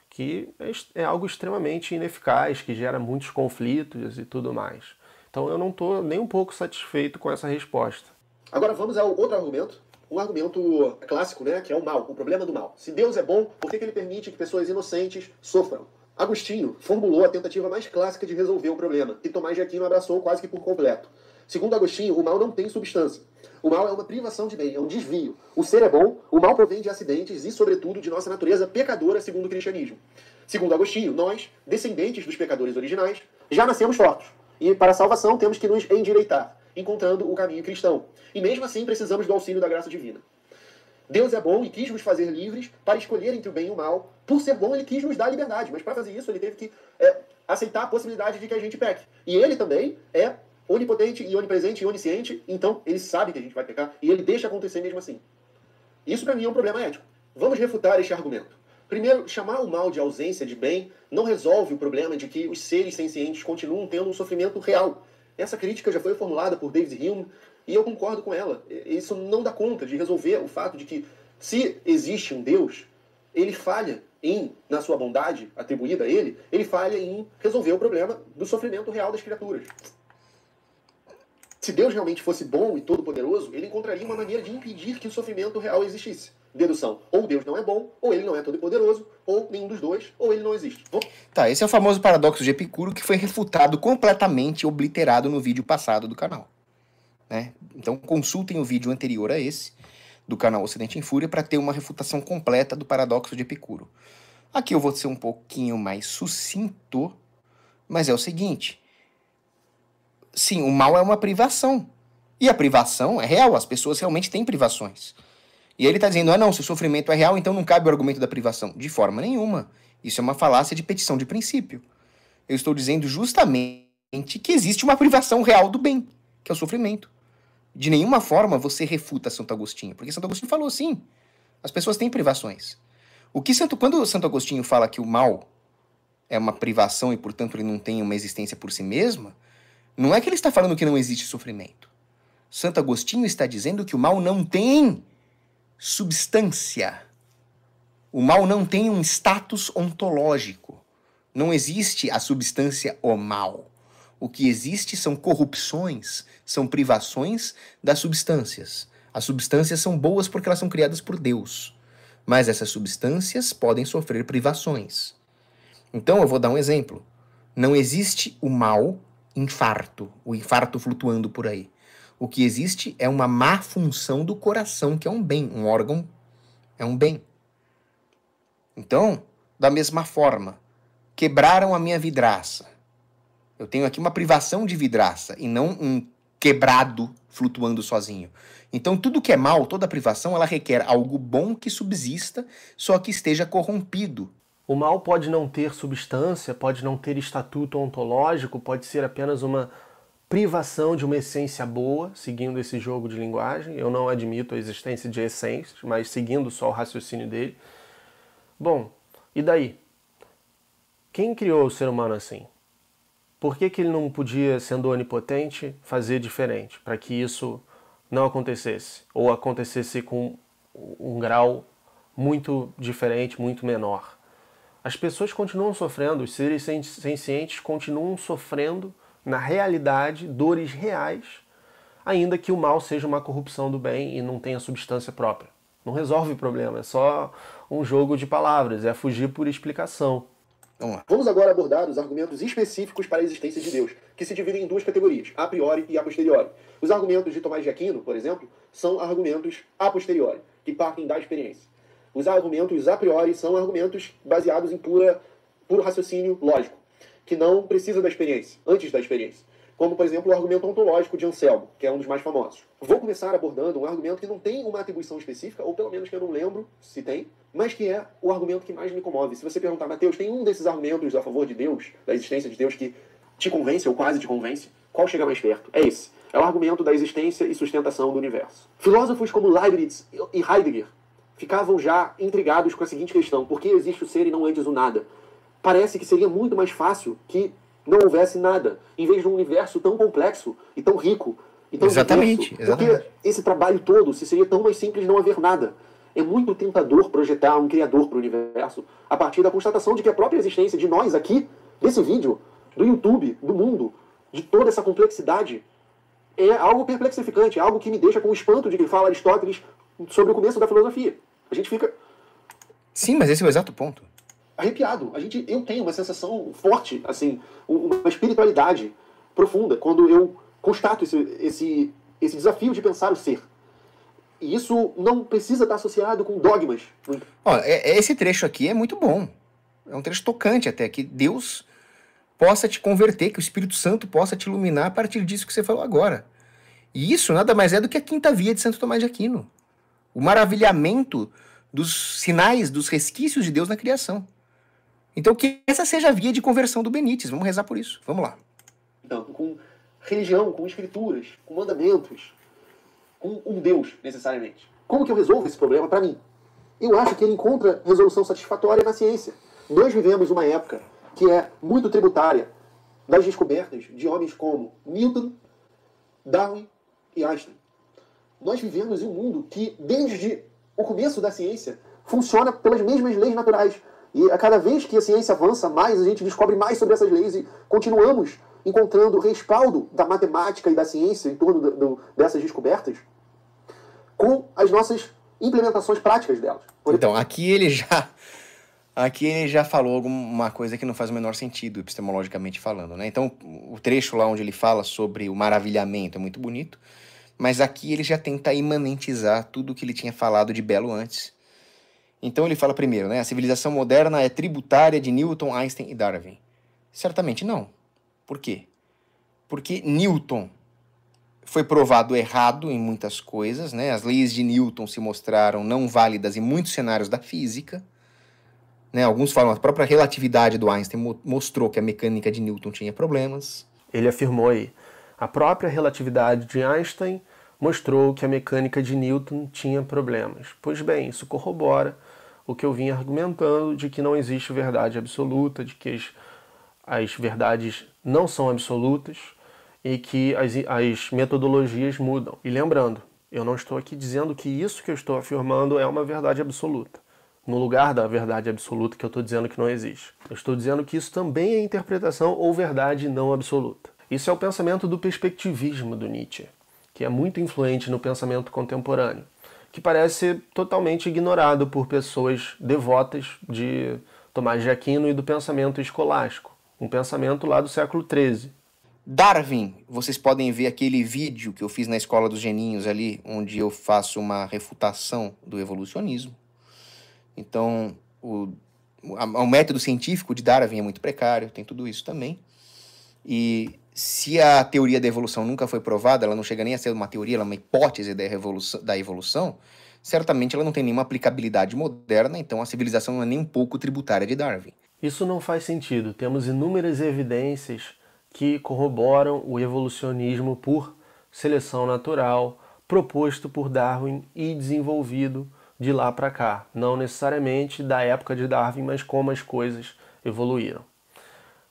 que é, é algo extremamente ineficaz, que gera muitos conflitos e tudo mais. Então eu não estou nem um pouco satisfeito com essa resposta. Agora vamos ao outro argumento, um argumento clássico, né, que é o mal, o problema do mal. Se Deus é bom, por que, que ele permite que pessoas inocentes sofram? Agostinho formulou a tentativa mais clássica de resolver o problema, que Tomás de Aquino abraçou quase que por completo. Segundo Agostinho, o mal não tem substância. O mal é uma privação de bem, é um desvio. O ser é bom, o mal provém de acidentes e, sobretudo, de nossa natureza pecadora, segundo o cristianismo. Segundo Agostinho, nós, descendentes dos pecadores originais, já nascemos tortos. E para a salvação temos que nos endireitar, encontrando o caminho cristão. E mesmo assim precisamos do auxílio da graça divina. Deus é bom e quis nos fazer livres para escolher entre o bem e o mal. Por ser bom, ele quis nos dar liberdade, mas para fazer isso, ele teve que é, aceitar a possibilidade de que a gente peque. E ele também é onipotente e onipresente e onisciente, então ele sabe que a gente vai pecar e ele deixa acontecer mesmo assim. Isso para mim é um problema ético. Vamos refutar este argumento. Primeiro, chamar o mal de ausência de bem não resolve o problema de que os seres sencientes continuam tendo um sofrimento real. Essa crítica já foi formulada por David Hume, e eu concordo com ela. Isso não dá conta de resolver o fato de que, se existe um Deus, ele falha em, na sua bondade atribuída a ele, ele falha em resolver o problema do sofrimento real das criaturas. Se Deus realmente fosse bom e todo-poderoso, ele encontraria uma maneira de impedir que o sofrimento real existisse. Dedução: ou Deus não é bom, ou ele não é todo-poderoso, ou nenhum dos dois, ou ele não existe. Tá, esse é o famoso paradoxo de Epicuro que foi refutado completamente, obliterado no vídeo passado do canal. Né? Então consultem o vídeo anterior a esse, do canal Ocidente em Fúria, para ter uma refutação completa do paradoxo de Epicuro. Aqui eu vou ser um pouquinho mais sucinto, mas é o seguinte: sim, o mal é uma privação. E a privação é real, as pessoas realmente têm privações. E ele está dizendo: ah, não, se o sofrimento é real, então não cabe o argumento da privação. De forma nenhuma. Isso é uma falácia de petição de princípio. Eu estou dizendo justamente que existe uma privação real do bem, que é o sofrimento de nenhuma forma você refuta Santo Agostinho, porque Santo Agostinho falou assim: as pessoas têm privações. O que Santo, quando Santo Agostinho fala que o mal é uma privação e, portanto, ele não tem uma existência por si mesma, não é que ele está falando que não existe sofrimento. Santo Agostinho está dizendo que o mal não tem substância. O mal não tem um status ontológico. Não existe a substância o mal. O que existe são corrupções, são privações das substâncias. As substâncias são boas porque elas são criadas por Deus, mas essas substâncias podem sofrer privações. Então eu vou dar um exemplo. Não existe o mal infarto, o infarto flutuando por aí. O que existe é uma má função do coração, que é um bem, um órgão é um bem. Então, da mesma forma, quebraram a minha vidraça. Eu tenho aqui uma privação de vidraça e não um quebrado flutuando sozinho. Então, tudo que é mal, toda privação, ela requer algo bom que subsista, só que esteja corrompido. O mal pode não ter substância, pode não ter estatuto ontológico, pode ser apenas uma privação de uma essência boa, seguindo esse jogo de linguagem. Eu não admito a existência de essências, mas seguindo só o raciocínio dele. Bom, e daí? Quem criou o ser humano assim? Por que, que ele não podia, sendo onipotente, fazer diferente para que isso não acontecesse? Ou acontecesse com um grau muito diferente, muito menor? As pessoas continuam sofrendo, os seres sencientes continuam sofrendo na realidade dores reais, ainda que o mal seja uma corrupção do bem e não tenha substância própria. Não resolve o problema, é só um jogo de palavras, é fugir por explicação. Vamos, Vamos agora abordar os argumentos específicos para a existência de Deus, que se dividem em duas categorias, a priori e a posteriori. Os argumentos de Tomás de Aquino, por exemplo, são argumentos a posteriori, que partem da experiência. Os argumentos a priori são argumentos baseados em pura, puro raciocínio lógico, que não precisa da experiência, antes da experiência como, por exemplo, o argumento ontológico de Anselmo, que é um dos mais famosos. Vou começar abordando um argumento que não tem uma atribuição específica, ou pelo menos que eu não lembro se tem, mas que é o argumento que mais me comove. Se você perguntar, Mateus, tem um desses argumentos a favor de Deus, da existência de Deus, que te convence ou quase te convence? Qual chega mais perto? É esse. É o argumento da existência e sustentação do universo. Filósofos como Leibniz e Heidegger ficavam já intrigados com a seguinte questão: por que existe o ser e não antes o nada? Parece que seria muito mais fácil que não houvesse nada, em vez de um universo tão complexo e tão rico. E tão exatamente, diverso, exatamente. Porque esse trabalho todo se seria tão mais simples não haver nada. É muito tentador projetar um criador para o universo a partir da constatação de que a própria existência de nós aqui, desse vídeo, do YouTube, do mundo, de toda essa complexidade, é algo perplexificante, é algo que me deixa com espanto de quem fala Aristóteles sobre o começo da filosofia. A gente fica. Sim, mas esse é o exato ponto arrepiado. A gente, eu tenho uma sensação forte, assim, uma espiritualidade profunda quando eu constato esse, esse, esse desafio de pensar o ser. E isso não precisa estar associado com dogmas. Olha, é, é, esse trecho aqui é muito bom. É um trecho tocante até, que Deus possa te converter, que o Espírito Santo possa te iluminar a partir disso que você falou agora. E isso nada mais é do que a quinta via de Santo Tomás de Aquino. O maravilhamento dos sinais, dos resquícios de Deus na criação. Então, que essa seja a via de conversão do Benítez. Vamos rezar por isso. Vamos lá. Então, com religião, com escrituras, com mandamentos, com um Deus, necessariamente. Como que eu resolvo esse problema para mim? Eu acho que ele encontra resolução satisfatória na ciência. Nós vivemos uma época que é muito tributária das descobertas de homens como Newton, Darwin e Einstein. Nós vivemos em um mundo que, desde o começo da ciência, funciona pelas mesmas leis naturais e a cada vez que a ciência avança mais, a gente descobre mais sobre essas leis e continuamos encontrando respaldo da matemática e da ciência em torno do, do, dessas descobertas com as nossas implementações práticas delas. Por então, aqui ele já aqui ele já falou alguma coisa que não faz o menor sentido epistemologicamente falando, né? Então, o trecho lá onde ele fala sobre o maravilhamento é muito bonito, mas aqui ele já tenta imanentizar tudo o que ele tinha falado de belo antes então ele fala primeiro, né? A civilização moderna é tributária de Newton, Einstein e Darwin. Certamente não. Por quê? Porque Newton foi provado errado em muitas coisas, né? As leis de Newton se mostraram não válidas em muitos cenários da física. Né? Alguns falam a própria relatividade do Einstein mostrou que a mecânica de Newton tinha problemas. Ele afirmou aí, a própria relatividade de Einstein mostrou que a mecânica de Newton tinha problemas. Pois bem, isso corrobora o que eu vim argumentando de que não existe verdade absoluta, de que as, as verdades não são absolutas e que as, as metodologias mudam. E lembrando, eu não estou aqui dizendo que isso que eu estou afirmando é uma verdade absoluta no lugar da verdade absoluta que eu estou dizendo que não existe. Eu estou dizendo que isso também é interpretação ou verdade não absoluta. Isso é o pensamento do perspectivismo do Nietzsche, que é muito influente no pensamento contemporâneo que parece totalmente ignorado por pessoas devotas de Tomás de Aquino e do pensamento escolástico, um pensamento lá do século XIII. Darwin, vocês podem ver aquele vídeo que eu fiz na Escola dos Geninhos ali, onde eu faço uma refutação do evolucionismo. Então, o, o método científico de Darwin é muito precário, tem tudo isso também. E se a teoria da evolução nunca foi provada, ela não chega nem a ser uma teoria, ela é uma hipótese da evolução, da evolução certamente ela não tem nenhuma aplicabilidade moderna, então a civilização não é nem um pouco tributária de Darwin. Isso não faz sentido. Temos inúmeras evidências que corroboram o evolucionismo por seleção natural proposto por Darwin e desenvolvido de lá para cá, não necessariamente da época de Darwin, mas como as coisas evoluíram.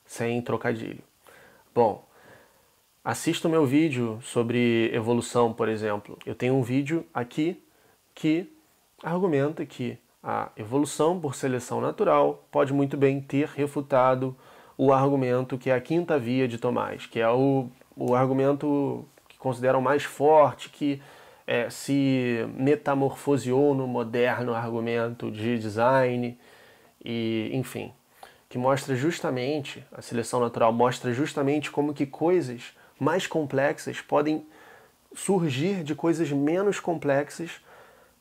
Sem trocadilho. Bom, Assista o meu vídeo sobre evolução, por exemplo. Eu tenho um vídeo aqui que argumenta que a evolução por seleção natural pode muito bem ter refutado o argumento que é a quinta via de Tomás, que é o, o argumento que consideram mais forte, que é, se metamorfoseou no moderno argumento de design, e enfim, que mostra justamente, a seleção natural mostra justamente como que coisas mais complexas podem surgir de coisas menos complexas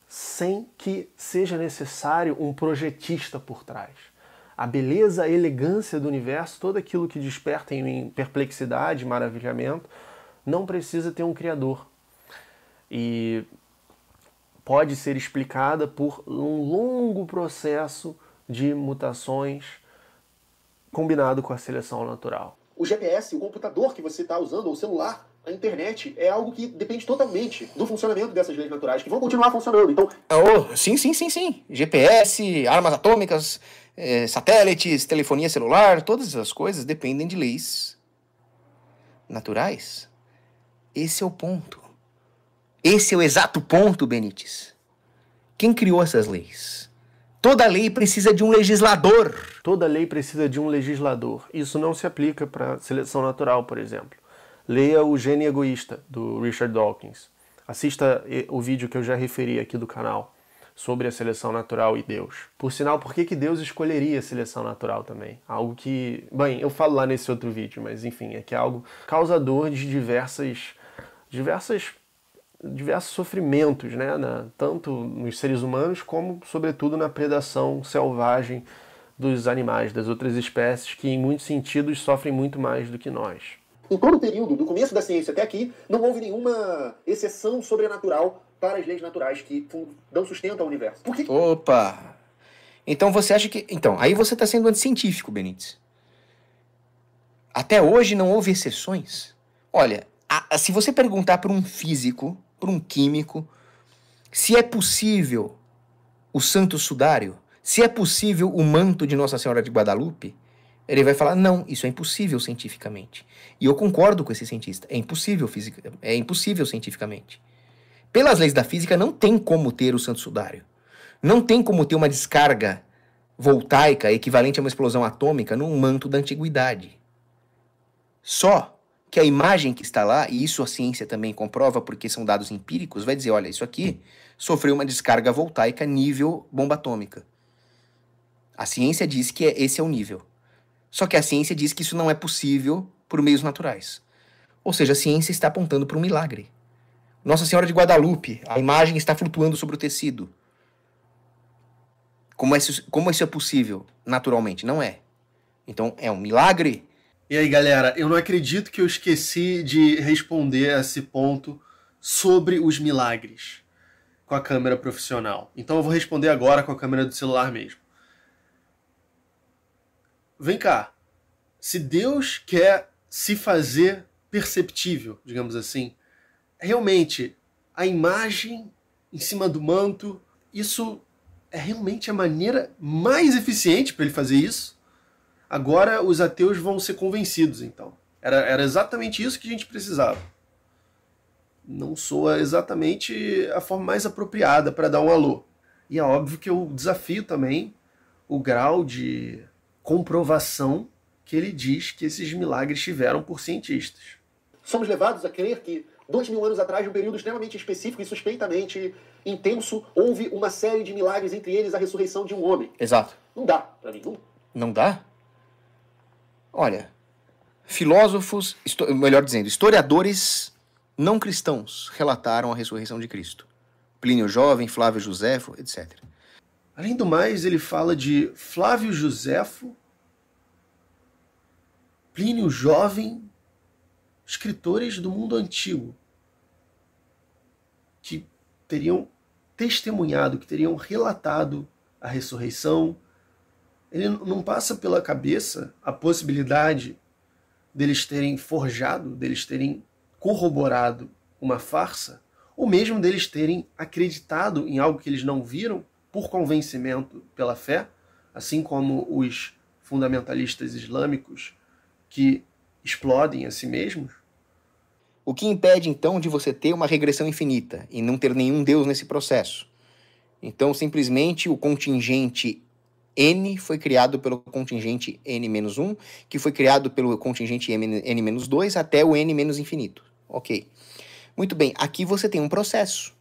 sem que seja necessário um projetista por trás. A beleza, a elegância do universo, tudo aquilo que desperta em mim perplexidade, maravilhamento, não precisa ter um criador. E pode ser explicada por um longo processo de mutações combinado com a seleção natural o GPS, o computador que você está usando, ou o celular, a internet, é algo que depende totalmente do funcionamento dessas leis naturais, que vão continuar funcionando. Então. Oh, sim, sim, sim, sim. GPS, armas atômicas, é, satélites, telefonia celular, todas essas coisas dependem de leis naturais. Esse é o ponto. Esse é o exato ponto, Benites. Quem criou essas leis? Toda lei precisa de um legislador. Toda lei precisa de um legislador. Isso não se aplica para seleção natural, por exemplo. Leia O Gene Egoísta, do Richard Dawkins. Assista eh, o vídeo que eu já referi aqui do canal sobre a seleção natural e Deus. Por sinal, por que, que Deus escolheria a seleção natural também? Algo que, bem, eu falo lá nesse outro vídeo, mas enfim, é que é algo causador de diversas diversas diversos sofrimentos, né, na, tanto nos seres humanos como, sobretudo, na predação selvagem dos animais, das outras espécies, que em muitos sentidos sofrem muito mais do que nós. Em todo o período, do começo da ciência até aqui, não houve nenhuma exceção sobrenatural para as leis naturais que dão sustento ao universo. Por que... Opa! Então você acha que. Então, aí você está sendo anticientífico, Benítez. Até hoje não houve exceções. Olha, a, a, se você perguntar para um físico por um químico, se é possível o santo sudário, se é possível o manto de Nossa Senhora de Guadalupe, ele vai falar: não, isso é impossível cientificamente. E eu concordo com esse cientista. É impossível, fisica, é impossível cientificamente. Pelas leis da física, não tem como ter o santo sudário. Não tem como ter uma descarga voltaica equivalente a uma explosão atômica num manto da antiguidade. Só que a imagem que está lá, e isso a ciência também comprova porque são dados empíricos, vai dizer, olha, isso aqui sofreu uma descarga voltaica nível bomba atômica. A ciência diz que é, esse é o nível. Só que a ciência diz que isso não é possível por meios naturais. Ou seja, a ciência está apontando para um milagre. Nossa Senhora de Guadalupe, a imagem está flutuando sobre o tecido. Como, esse, é, como isso é possível? Naturalmente, não é. Então, é um milagre e aí, galera, eu não acredito que eu esqueci de responder a esse ponto sobre os milagres com a câmera profissional. Então eu vou responder agora com a câmera do celular mesmo. Vem cá. Se Deus quer se fazer perceptível, digamos assim, realmente a imagem em cima do manto, isso é realmente a maneira mais eficiente para ele fazer isso? Agora os ateus vão ser convencidos, então. Era, era exatamente isso que a gente precisava. Não soa exatamente a forma mais apropriada para dar um alô. E é óbvio que eu desafio também o grau de comprovação que ele diz que esses milagres tiveram por cientistas. Somos levados a crer que, dois mil anos atrás, um período extremamente específico e suspeitamente intenso, houve uma série de milagres, entre eles a ressurreição de um homem. Exato. Não dá para mim. Não, não dá? Olha, filósofos, melhor dizendo, historiadores não cristãos relataram a ressurreição de Cristo. Plínio Jovem, Flávio Josefo, etc. Além do mais, ele fala de Flávio Josefo, Plínio Jovem, escritores do mundo antigo que teriam testemunhado, que teriam relatado a ressurreição ele não passa pela cabeça a possibilidade deles terem forjado, deles terem corroborado uma farsa, ou mesmo deles terem acreditado em algo que eles não viram por convencimento pela fé, assim como os fundamentalistas islâmicos que explodem a si mesmos. O que impede então de você ter uma regressão infinita e não ter nenhum Deus nesse processo? Então, simplesmente o contingente N foi criado pelo contingente N-1, que foi criado pelo contingente N-2 até o N infinito. Ok. Muito bem, aqui você tem um processo.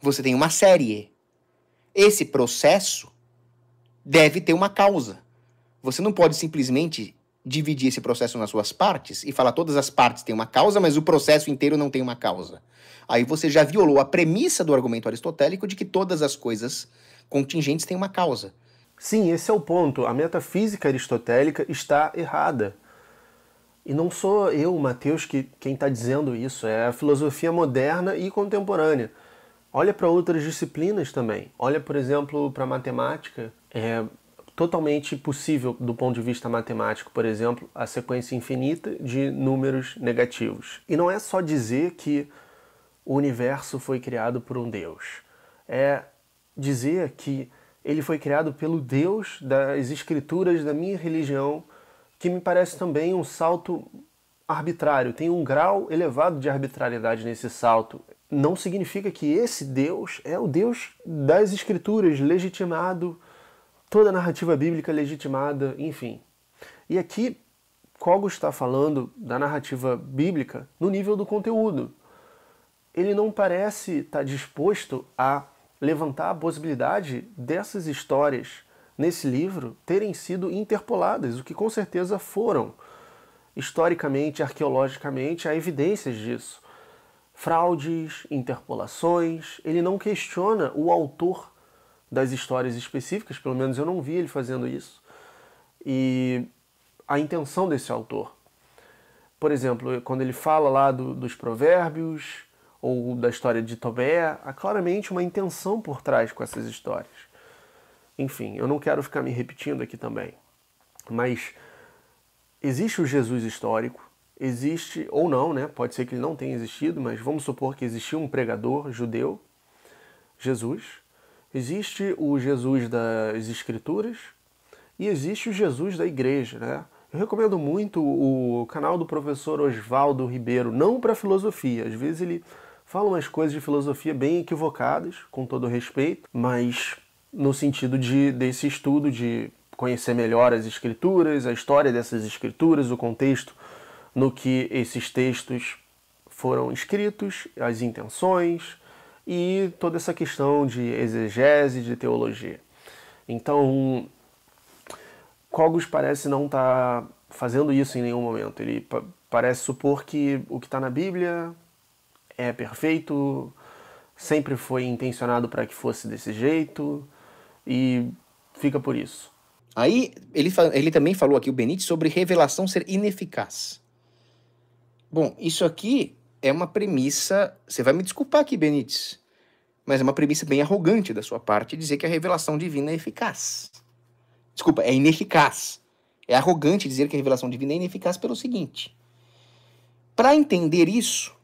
Você tem uma série. Esse processo deve ter uma causa. Você não pode simplesmente dividir esse processo nas suas partes e falar todas as partes têm uma causa, mas o processo inteiro não tem uma causa. Aí você já violou a premissa do argumento aristotélico de que todas as coisas contingentes têm uma causa. Sim, esse é o ponto. A metafísica aristotélica está errada. E não sou eu, Mateus, que quem está dizendo isso. É a filosofia moderna e contemporânea. Olha para outras disciplinas também. Olha, por exemplo, para matemática. É totalmente possível, do ponto de vista matemático, por exemplo, a sequência infinita de números negativos. E não é só dizer que o universo foi criado por um Deus. É dizer que ele foi criado pelo Deus das escrituras da minha religião, que me parece também um salto arbitrário, tem um grau elevado de arbitrariedade nesse salto. Não significa que esse Deus é o Deus das escrituras, legitimado, toda a narrativa bíblica legitimada, enfim. E aqui, Kogo está falando da narrativa bíblica no nível do conteúdo. Ele não parece estar tá disposto a levantar a possibilidade dessas histórias nesse livro terem sido interpoladas, o que com certeza foram. Historicamente, arqueologicamente, há evidências disso. Fraudes, interpolações, ele não questiona o autor das histórias específicas, pelo menos eu não vi ele fazendo isso. E a intenção desse autor. Por exemplo, quando ele fala lá do, dos provérbios, ou da história de Tomé, há claramente uma intenção por trás com essas histórias. Enfim, eu não quero ficar me repetindo aqui também, mas existe o Jesus histórico, existe, ou não, né? Pode ser que ele não tenha existido, mas vamos supor que existiu um pregador judeu, Jesus. Existe o Jesus das Escrituras e existe o Jesus da Igreja, né? Eu recomendo muito o canal do professor Oswaldo Ribeiro, não para filosofia, às vezes ele fala umas coisas de filosofia bem equivocadas, com todo respeito, mas no sentido de desse estudo de conhecer melhor as escrituras, a história dessas escrituras, o contexto no que esses textos foram escritos, as intenções e toda essa questão de exegese, de teologia. Então, Cogos parece não estar tá fazendo isso em nenhum momento. Ele parece supor que o que está na Bíblia é perfeito, sempre foi intencionado para que fosse desse jeito e fica por isso. Aí ele, ele também falou aqui, o Benítez, sobre revelação ser ineficaz. Bom, isso aqui é uma premissa. Você vai me desculpar aqui, Benítez, mas é uma premissa bem arrogante da sua parte dizer que a revelação divina é eficaz. Desculpa, é ineficaz. É arrogante dizer que a revelação divina é ineficaz pelo seguinte: para entender isso,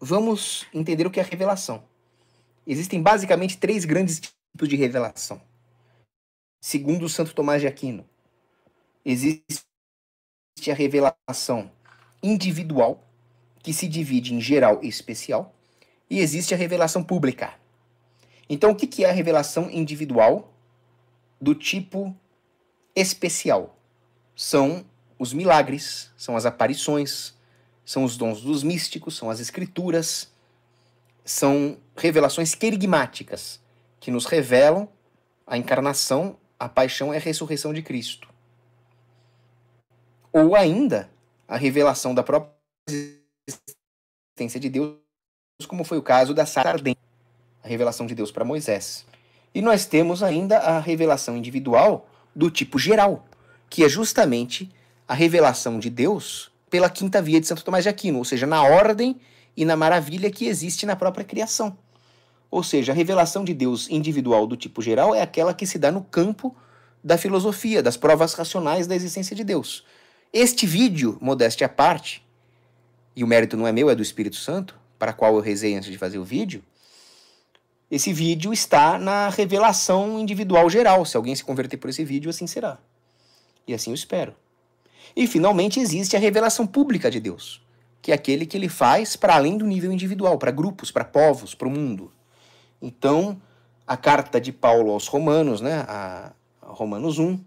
vamos entender o que é revelação. Existem basicamente três grandes tipos de revelação. Segundo Santo Tomás de Aquino, existe a revelação individual, que se divide em geral e especial, e existe a revelação pública. Então, o que é a revelação individual do tipo especial? São os milagres, são as aparições, são os dons dos místicos, são as escrituras, são revelações querigmáticas que nos revelam a encarnação, a paixão e a ressurreição de Cristo. Ou ainda, a revelação da própria existência de Deus, como foi o caso da Sardente, a revelação de Deus para Moisés. E nós temos ainda a revelação individual do tipo geral, que é justamente a revelação de Deus pela quinta via de Santo Tomás de Aquino, ou seja, na ordem e na maravilha que existe na própria criação. Ou seja, a revelação de Deus individual do tipo geral é aquela que se dá no campo da filosofia, das provas racionais da existência de Deus. Este vídeo, modéstia à parte, e o mérito não é meu, é do Espírito Santo, para qual eu rezei antes de fazer o vídeo, esse vídeo está na revelação individual geral. Se alguém se converter por esse vídeo, assim será. E assim eu espero. E finalmente existe a revelação pública de Deus, que é aquele que ele faz para além do nível individual, para grupos, para povos, para o mundo. Então, a carta de Paulo aos Romanos, né, a Romanos 1,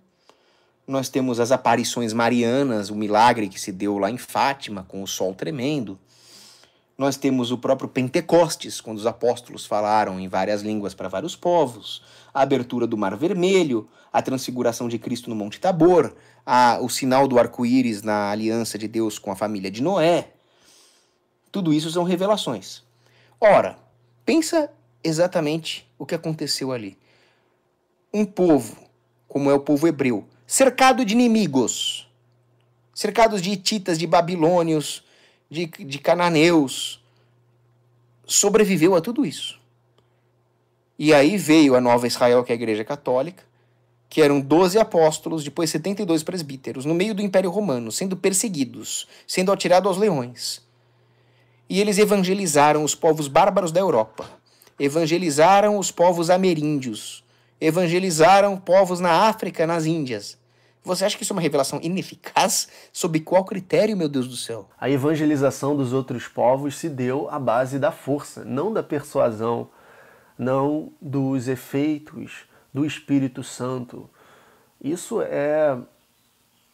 nós temos as aparições marianas, o milagre que se deu lá em Fátima com o sol tremendo. Nós temos o próprio Pentecostes, quando os apóstolos falaram em várias línguas para vários povos, a abertura do Mar Vermelho, a transfiguração de Cristo no Monte Tabor, a, o sinal do arco-íris na aliança de Deus com a família de Noé. Tudo isso são revelações. Ora, pensa exatamente o que aconteceu ali. Um povo, como é o povo hebreu, cercado de inimigos, cercados de hititas, de babilônios, de, de cananeus, sobreviveu a tudo isso. E aí veio a nova Israel, que é a Igreja Católica, que eram 12 apóstolos, depois 72 presbíteros, no meio do Império Romano, sendo perseguidos, sendo atirados aos leões. E eles evangelizaram os povos bárbaros da Europa, evangelizaram os povos ameríndios, evangelizaram povos na África, nas Índias, você acha que isso é uma revelação ineficaz? Sob qual critério, meu Deus do céu? A evangelização dos outros povos se deu à base da força, não da persuasão, não dos efeitos do Espírito Santo. Isso é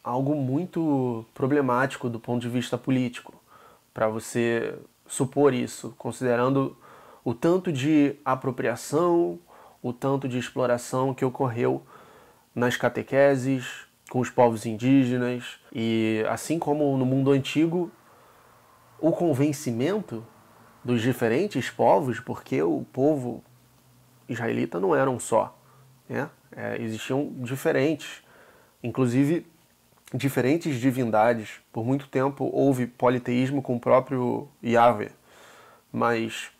algo muito problemático do ponto de vista político, para você supor isso, considerando o tanto de apropriação, o tanto de exploração que ocorreu nas catequeses, com os povos indígenas. E assim como no mundo antigo, o convencimento dos diferentes povos, porque o povo israelita não era um só, né? É, existiam diferentes, inclusive diferentes divindades. Por muito tempo houve politeísmo com o próprio Yahweh, mas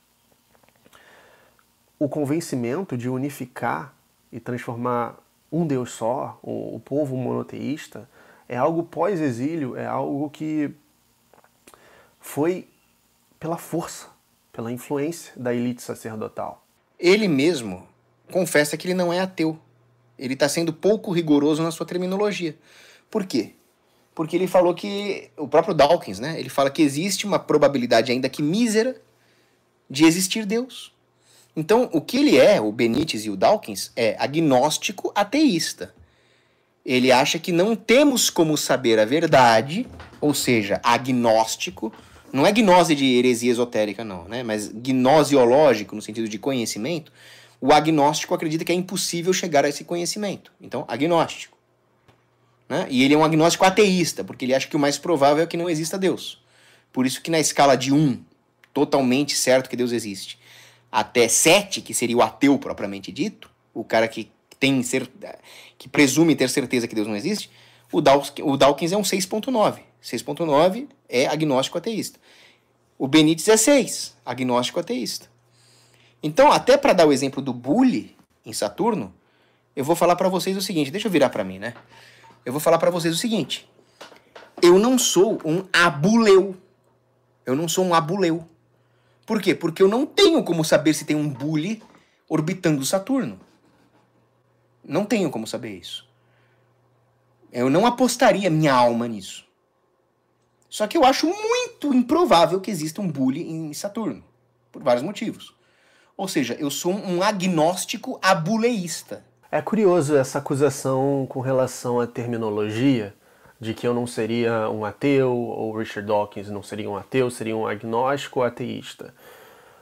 o convencimento de unificar e transformar um Deus só, o, o povo monoteísta, é algo pós-exílio, é algo que foi pela força, pela influência da elite sacerdotal. Ele mesmo confessa que ele não é ateu. Ele está sendo pouco rigoroso na sua terminologia. Por quê? Porque ele falou que. O próprio Dawkins, né? Ele fala que existe uma probabilidade, ainda que mísera, de existir Deus. Então, o que ele é, o Benítez e o Dawkins, é agnóstico ateísta. Ele acha que não temos como saber a verdade, ou seja, agnóstico. Não é gnose de heresia esotérica, não, né? mas gnoseológico, no sentido de conhecimento. O agnóstico acredita que é impossível chegar a esse conhecimento. Então, agnóstico. Né? E ele é um agnóstico ateísta, porque ele acha que o mais provável é que não exista Deus. Por isso que na escala de um, totalmente certo que Deus existe, até 7, que seria o ateu propriamente dito, o cara que tem cer que presume ter certeza que Deus não existe, o Dawkins, o Dawkins é um 6.9. 6.9 é agnóstico ateísta. O Benítez é 6, agnóstico ateísta. Então, até para dar o exemplo do Bully em Saturno, eu vou falar para vocês o seguinte, deixa eu virar para mim, né? Eu vou falar para vocês o seguinte: eu não sou um abuleu. Eu não sou um abuleu. Por quê? Porque eu não tenho como saber se tem um bule orbitando Saturno. Não tenho como saber isso. Eu não apostaria minha alma nisso. Só que eu acho muito improvável que exista um bule em Saturno, por vários motivos. Ou seja, eu sou um agnóstico abuleísta. É curioso essa acusação com relação à terminologia, de que eu não seria um ateu, ou Richard Dawkins não seria um ateu, seria um agnóstico ou ateísta.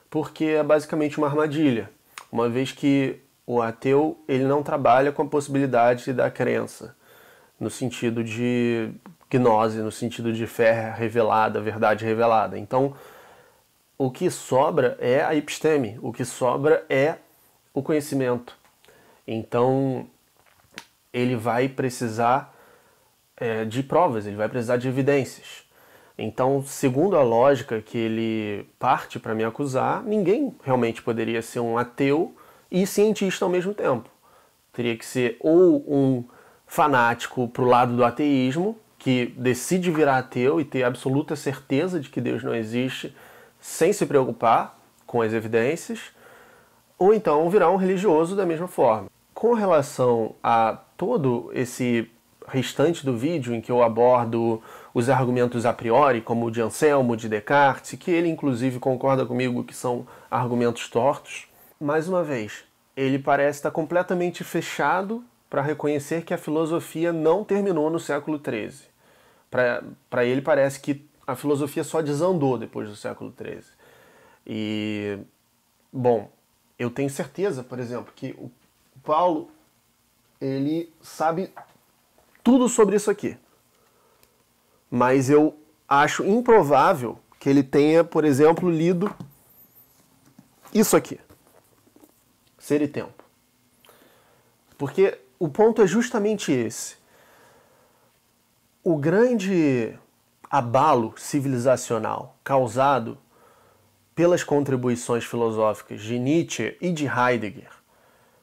Porque é basicamente uma armadilha, uma vez que o ateu ele não trabalha com a possibilidade da crença, no sentido de gnose, no sentido de fé revelada, verdade revelada. Então, o que sobra é a episteme, o que sobra é o conhecimento. Então, ele vai precisar é, de provas, ele vai precisar de evidências. Então, segundo a lógica que ele parte para me acusar, ninguém realmente poderia ser um ateu e cientista ao mesmo tempo. Teria que ser ou um fanático para o lado do ateísmo, que decide virar ateu e ter absoluta certeza de que Deus não existe, sem se preocupar com as evidências, ou então virar um religioso da mesma forma. Com relação a todo esse restante do vídeo, em que eu abordo os argumentos a priori, como o de Anselmo, de Descartes, que ele inclusive concorda comigo que são argumentos tortos, mais uma vez, ele parece estar completamente fechado para reconhecer que a filosofia não terminou no século XIII. Para ele, parece que a filosofia só desandou depois do século XIII. E, bom, eu tenho certeza, por exemplo, que o Paulo ele sabe tudo sobre isso aqui. Mas eu acho improvável que ele tenha, por exemplo, lido isso aqui. Ser e tempo. Porque o ponto é justamente esse. O grande abalo civilizacional causado pelas contribuições filosóficas de Nietzsche e de Heidegger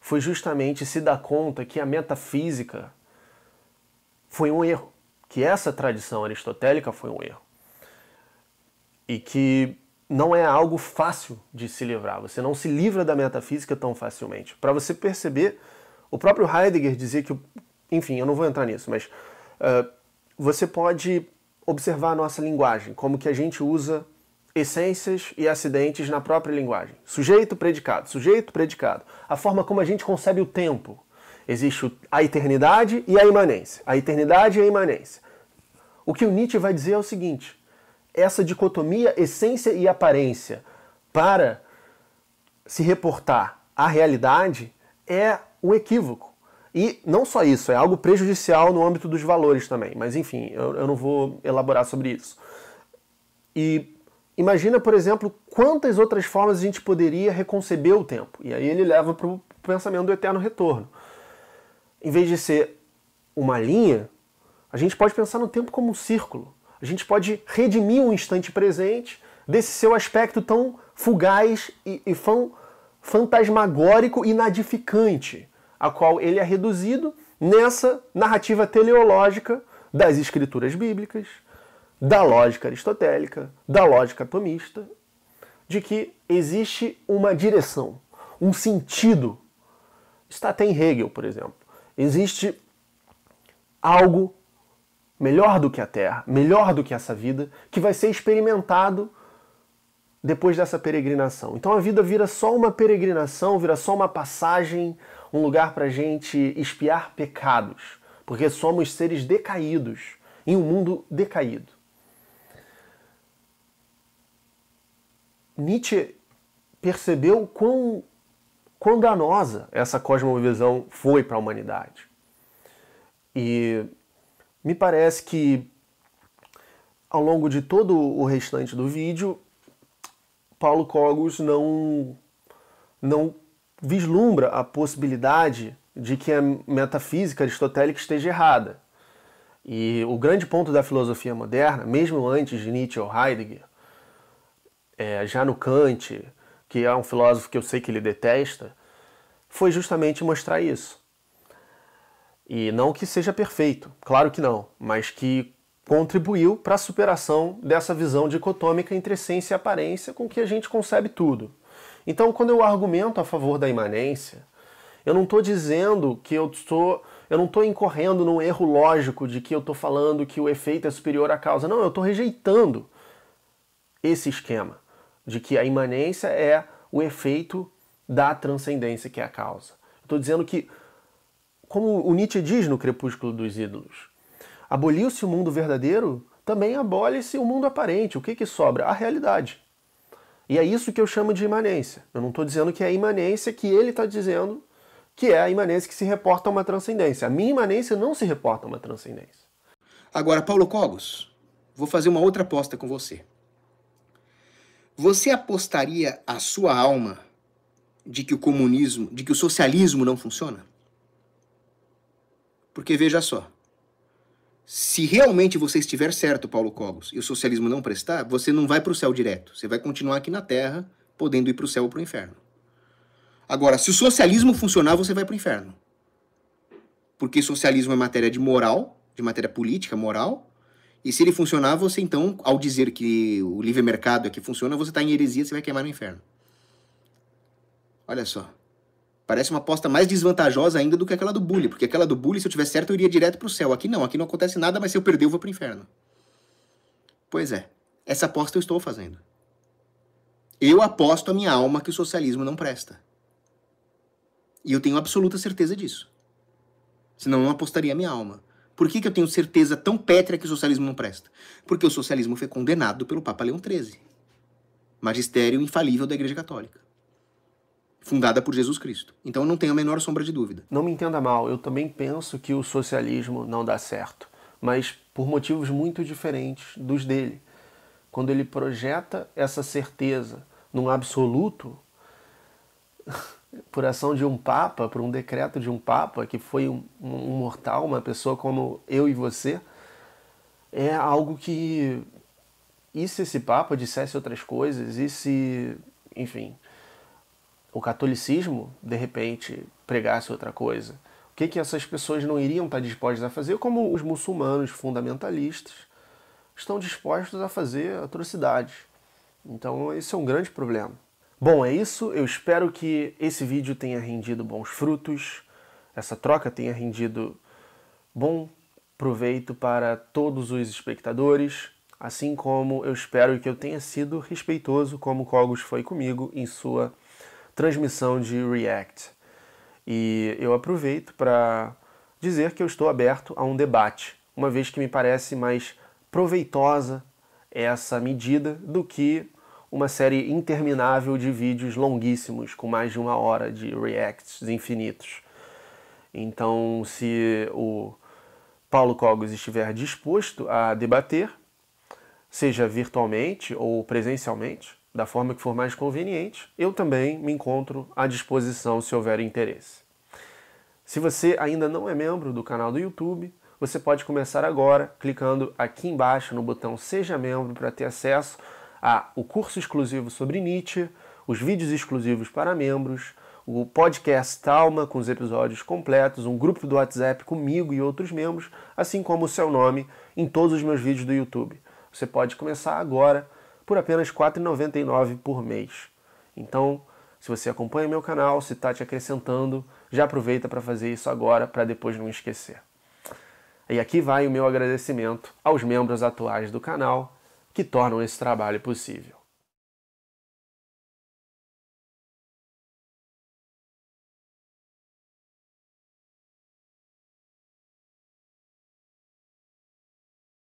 foi justamente se dar conta que a metafísica foi um erro, que essa tradição aristotélica foi um erro. E que não é algo fácil de se livrar, você não se livra da metafísica tão facilmente. Para você perceber, o próprio Heidegger dizia que, enfim, eu não vou entrar nisso, mas uh, você pode observar a nossa linguagem, como que a gente usa essências e acidentes na própria linguagem. Sujeito, predicado, sujeito, predicado. A forma como a gente concebe o tempo. Existe a eternidade e a imanência. A eternidade e a imanência. O que o Nietzsche vai dizer é o seguinte: essa dicotomia essência e aparência para se reportar à realidade é um equívoco. E não só isso, é algo prejudicial no âmbito dos valores também, mas enfim, eu, eu não vou elaborar sobre isso. E imagina, por exemplo, quantas outras formas a gente poderia reconceber o tempo. E aí ele leva para o pensamento do eterno retorno em vez de ser uma linha, a gente pode pensar no tempo como um círculo. A gente pode redimir o um instante presente desse seu aspecto tão fugaz e, e fan, fantasmagórico e nadificante, a qual ele é reduzido nessa narrativa teleológica das escrituras bíblicas, da lógica aristotélica, da lógica atomista, de que existe uma direção, um sentido. Está até em Hegel, por exemplo. Existe algo melhor do que a terra, melhor do que essa vida, que vai ser experimentado depois dessa peregrinação. Então a vida vira só uma peregrinação, vira só uma passagem, um lugar para gente espiar pecados, porque somos seres decaídos em um mundo decaído. Nietzsche percebeu quão quão danosa essa cosmovisão foi para a humanidade. E me parece que ao longo de todo o restante do vídeo, Paulo Cogos não, não vislumbra a possibilidade de que a metafísica aristotélica esteja errada. E o grande ponto da filosofia moderna, mesmo antes de Nietzsche ou Heidegger, é, já no Kant, que é um filósofo que eu sei que ele detesta, foi justamente mostrar isso. E não que seja perfeito, claro que não, mas que contribuiu para a superação dessa visão dicotômica entre essência e aparência com que a gente concebe tudo. Então, quando eu argumento a favor da imanência, eu não estou dizendo que eu estou. Eu não estou incorrendo num erro lógico de que eu estou falando que o efeito é superior à causa. Não, eu estou rejeitando esse esquema de que a imanência é o efeito da transcendência que é a causa. Estou dizendo que, como o Nietzsche diz no Crepúsculo dos Ídolos, aboliu-se o mundo verdadeiro, também abole-se o mundo aparente. O que, que sobra? A realidade. E é isso que eu chamo de imanência. Eu não estou dizendo que é a imanência que ele está dizendo que é a imanência que se reporta a uma transcendência. A minha imanência não se reporta a uma transcendência. Agora, Paulo Cogos, vou fazer uma outra aposta com você. Você apostaria a sua alma de que o comunismo, de que o socialismo não funciona? Porque veja só, se realmente você estiver certo, Paulo Cogos, e o socialismo não prestar, você não vai para o céu direto. Você vai continuar aqui na Terra, podendo ir para o céu ou para o inferno. Agora, se o socialismo funcionar, você vai para o inferno. Porque socialismo é matéria de moral, de matéria política, moral, e se ele funcionar, você então, ao dizer que o livre mercado é que funciona, você está em heresia, você vai queimar no inferno. Olha só. Parece uma aposta mais desvantajosa ainda do que aquela do bully, porque aquela do bully, se eu tiver certo, eu iria direto para o céu. Aqui não, aqui não acontece nada, mas se eu perder, eu vou para o inferno. Pois é, essa aposta eu estou fazendo. Eu aposto a minha alma que o socialismo não presta. E eu tenho absoluta certeza disso. Senão eu não apostaria a minha alma. Por que, que eu tenho certeza tão pétrea que o socialismo não presta? Porque o socialismo foi condenado pelo Papa Leão XIII, magistério infalível da Igreja Católica fundada por Jesus Cristo. Então eu não tenho a menor sombra de dúvida. Não me entenda mal, eu também penso que o socialismo não dá certo, mas por motivos muito diferentes dos dele. Quando ele projeta essa certeza num absoluto, por ação de um papa, por um decreto de um papa, que foi um, um mortal, uma pessoa como eu e você, é algo que. E se esse papa dissesse outras coisas? E se. Enfim. O catolicismo, de repente, pregasse outra coisa? O que, que essas pessoas não iriam estar dispostas a fazer, como os muçulmanos fundamentalistas estão dispostos a fazer atrocidades. Então, esse é um grande problema. Bom, é isso. Eu espero que esse vídeo tenha rendido bons frutos, essa troca tenha rendido bom proveito para todos os espectadores, assim como eu espero que eu tenha sido respeitoso como Cogos foi comigo em sua transmissão de React. E eu aproveito para dizer que eu estou aberto a um debate, uma vez que me parece mais proveitosa essa medida do que uma série interminável de vídeos longuíssimos, com mais de uma hora de reacts infinitos. Então, se o Paulo Cogos estiver disposto a debater, seja virtualmente ou presencialmente, da forma que for mais conveniente, eu também me encontro à disposição se houver interesse. Se você ainda não é membro do canal do YouTube, você pode começar agora clicando aqui embaixo no botão Seja Membro para ter acesso o curso exclusivo sobre Nietzsche, os vídeos exclusivos para membros, o podcast Talma com os episódios completos, um grupo do WhatsApp comigo e outros membros, assim como o seu nome em todos os meus vídeos do YouTube. Você pode começar agora por apenas R$ 4,99 por mês. Então, se você acompanha meu canal, se está te acrescentando, já aproveita para fazer isso agora para depois não esquecer. E aqui vai o meu agradecimento aos membros atuais do canal que tornam esse trabalho possível.